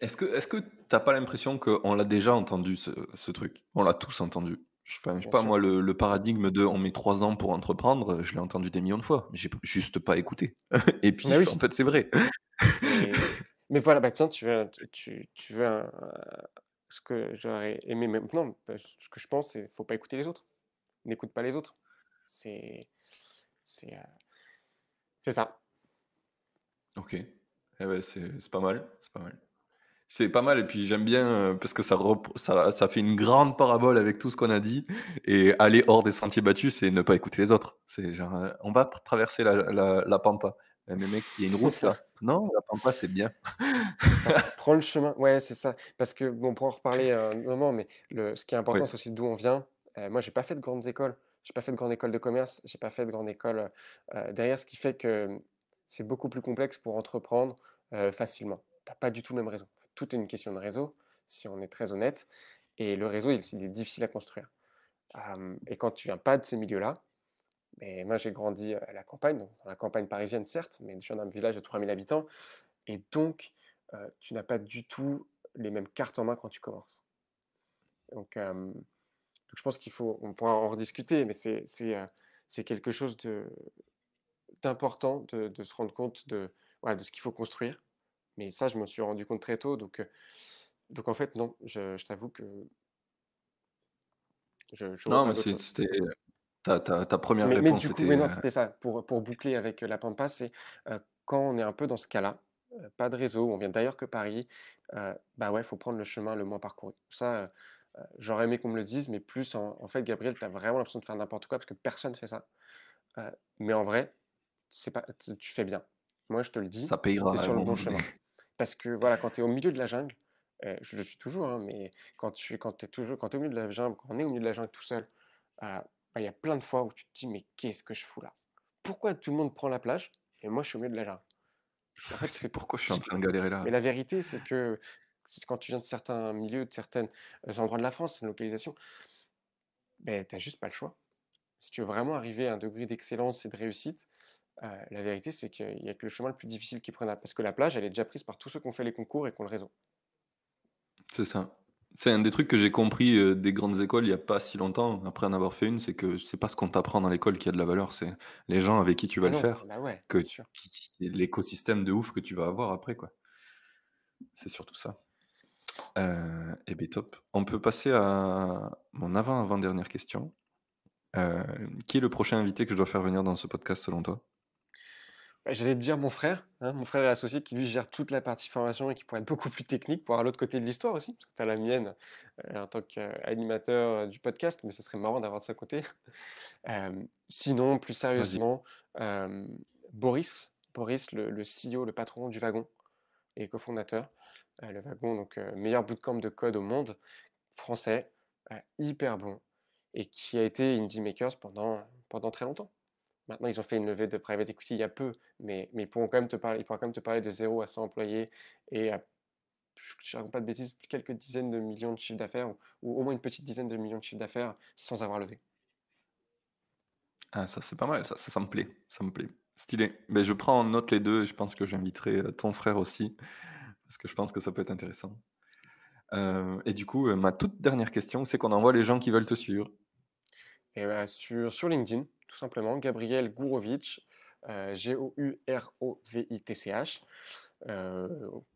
Est-ce que, est-ce que
pas l'impression qu'on l'a déjà entendu ce, truc On l'a tous entendu. je sais pas, moi, le, paradigme de on met trois ans pour entreprendre, euh, je l'ai entendu des millions de fois. J'ai juste pas écouté. Et puis, bah en fait, c'est vrai.
Mais, voilà, bah, tiens, tu veux, tu veux un, ce que j'aurais aimé maintenant, ce que je pense, c'est faut pas écouter les autres. N'écoute pas les autres. C'est c'est euh, ça.
Ok. Eh ben, c'est pas mal. C'est pas mal. C'est pas mal et puis j'aime bien euh, parce que ça, ça, ça, fait une grande parabole avec tout ce qu'on a dit et aller hors des sentiers battus c'est ne pas écouter les autres. C'est genre euh, on va traverser la, la pampa bah, mais mec, il y a une route là. Non, on pas, c'est bien.
Prends le chemin. Ouais, c'est ça. Parce que, bon, pour en reparler euh, un moment, mais le, ce qui est important, c'est aussi d'où on vient. Euh, moi, j'ai pas fait de grandes écoles. J'ai pas fait de grande école de commerce. J'ai pas fait de grande école euh, derrière, ce qui fait que c'est beaucoup plus complexe pour entreprendre facilement. T'as pas du tout le même réseau. Tout est une question de réseau, si on est très honnête. Et le réseau, il, il est difficile à construire. et quand tu viens pas de ces milieux-là, et moi, j'ai grandi euh, à la campagne, dans la campagne parisienne, certes, mais je suis dans un village de 3000 habitants. Et donc, euh, tu n'as pas du tout les mêmes cartes en main quand tu commences. Donc, euh, je pense qu'il faut, on pourra en rediscuter, mais c'est, quelque chose d'important de, se rendre compte de, ce qu'il faut construire. Mais ça, je me suis rendu compte très tôt. Donc, en fait, non, je, t'avoue que je, non, mais c'était,
ta, première mais, réponse, mais non, euh, c'était
ça. Pour, pour boucler avec euh, la Pampa, c'est euh, quand on est un peu dans ce cas-là, pas de réseau, on vient d'ailleurs que Paris, bah ouais, il faut prendre le chemin le moins parcouru. Ça, j'aurais aimé qu'on me le dise, mais plus en, fait, Gabriel, tu as vraiment l'impression de faire n'importe quoi parce que personne fait ça. mais en vrai, c'est pas, tu fais bien. Moi, je te le dis, ça payera. C'est sur le bon chemin. Parce que voilà, quand tu es au milieu de la jungle, je le suis toujours, hein, mais quand tu quand es toujours, quand es au milieu de la jungle, quand on est au milieu de la jungle tout seul, bah, il y a plein de fois où tu te dis mais qu'est-ce que je fous là Pourquoi tout le monde prend la plage et moi je suis au milieu de la jungle
c'est pourquoi je suis en train de galérer là. Mais la
vérité, c'est que quand tu viens de certains milieux, de certains euh, endroits de la France, une localisation, ben, tu n'as juste pas le choix. Si tu veux vraiment arriver à un degré d'excellence et de réussite, euh, la vérité, c'est qu'il n'y a que le chemin le plus difficile qui prenne. Parce que la plage, elle est déjà prise par tous ceux qui ont fait les concours et qui ont le réseau.
C'est ça. C'est un des trucs que j'ai compris euh, des grandes écoles il n'y a pas si longtemps, après en avoir fait une, c'est que c'est pas ce qu'on t'apprend dans l'école qui a de la valeur, c'est les gens avec qui tu vas ah le faire, bah que l'écosystème de ouf que tu vas avoir après. quoi. C'est surtout ça. Euh, eh et bien top. On peut passer à mon avant-avant-dernière question. Euh, qui est le prochain invité que je dois faire venir dans ce podcast selon toi bah,
j'allais te dire mon frère, hein, mon frère et associé qui lui gère toute la partie formation et qui pourrait être beaucoup plus technique pour à l'autre côté de l'histoire aussi, parce que tu as la mienne euh, en tant qu'animateur euh, du podcast, mais ce serait marrant d'avoir de ce côté. sinon, plus sérieusement, Boris, Boris le, CEO, le patron du wagon et cofondateur, euh, le wagon, donc meilleur bootcamp de code au monde, français, hyper bon, et qui a été Indie Makers pendant, pendant très longtemps. Maintenant, ils ont fait une levée de private equity il y a peu, mais, mais ils, pourront quand même te parler, quand même te parler de 0 à 100 employés et je ne raconte pas de bêtises, quelques dizaines de millions de chiffres d'affaires ou, au moins une petite dizaine de millions de chiffres d'affaires sans avoir levé.
Ah, ça c'est pas mal, ça, ça, me plaît, ça me plaît. Stylé. Mais je prends en note les deux et je pense que j'inviterai euh, ton frère aussi, parce que je pense que ça peut être intéressant. Euh, et du coup, euh, ma toute dernière question, c'est qu'on envoie les gens qui veulent te suivre
et bah, sur, sur, LinkedIn, tout simplement, Gabriel Gourovitch, G-O-U-R-O-V-I-T-C-H. Euh,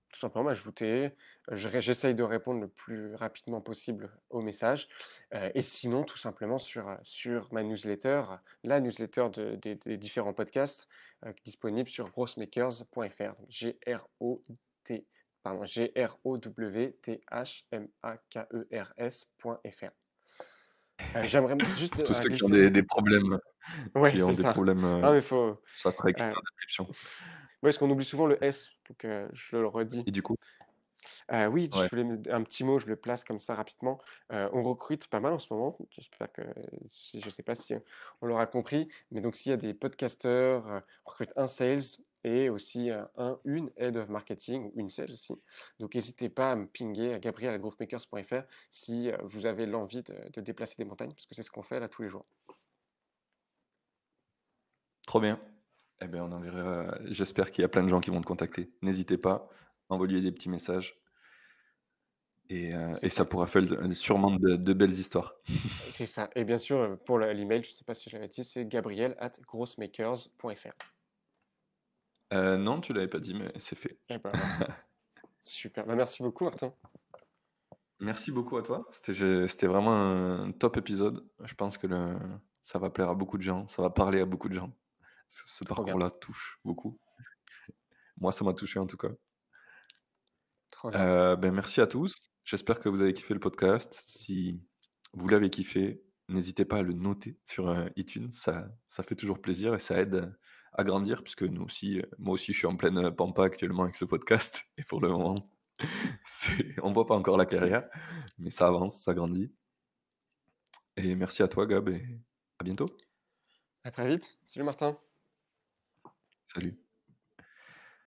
tout simplement m'ajouter. J'essaye de répondre le plus rapidement possible aux messages. Euh, et sinon, tout simplement sur, sur ma newsletter, la newsletter des différents podcasts, disponibles euh, disponible sur grossmakers.fr. G-R-O-W-T-H-M-A-K-E-R-S.fr. J'aimerais juste. Tous euh, ceux qui ont des,
problèmes. Ouais, qui ont des problèmes. Euh, ah faut... Ça serait écrit dans la
parce qu'on oublie souvent le S, donc euh, je le redis. Et du coup Oui, je voulais un petit mot, je le place comme ça rapidement. on recrute pas mal en ce moment. J'espère que, je ne sais pas si on l'aura compris, mais donc s'il y a des podcasteurs, on recrute un sales, et aussi un, une aide of marketing une sales aussi. Donc n'hésitez pas à me pinguer à gabriel-grossmakers.fr si vous avez l'envie de, déplacer des montagnes, parce que c'est ce qu'on fait là tous les jours.
Trop bien. Eh bien, on verra. J'espère qu'il y a plein de gens qui vont te contacter. N'hésitez pas, envoyez des petits messages. Et, euh, ça. pourra faire euh, sûrement de, belles histoires.
C'est ça. Et bien sûr, pour l'email, je ne sais pas si je l'avais dit, c'est gabriel grossmakers.fr.
Euh, non, tu l'avais pas dit, mais c'est fait. Eh ben,
super. Bah, merci beaucoup, Martin.
Merci beaucoup à toi. C'était vraiment un top épisode. Je pense que ça va plaire à beaucoup de gens. Ça va parler à beaucoup de gens. Ce, parcours-là touche beaucoup. Moi, ça m'a touché en tout cas. Euh, ben, merci à tous. J'espère que vous avez kiffé le podcast. Si vous l'avez kiffé, n'hésitez pas à le noter sur euh, iTunes. Ça, ça fait toujours plaisir et ça aide agrandir grandir, puisque nous aussi, euh, moi aussi, je suis en pleine euh, pampa actuellement avec ce podcast. Et pour le moment, on voit pas encore la carrière, mais ça avance, ça grandit. Et merci à toi, Gab, et à bientôt.
À très vite. Salut, Martin.
Salut.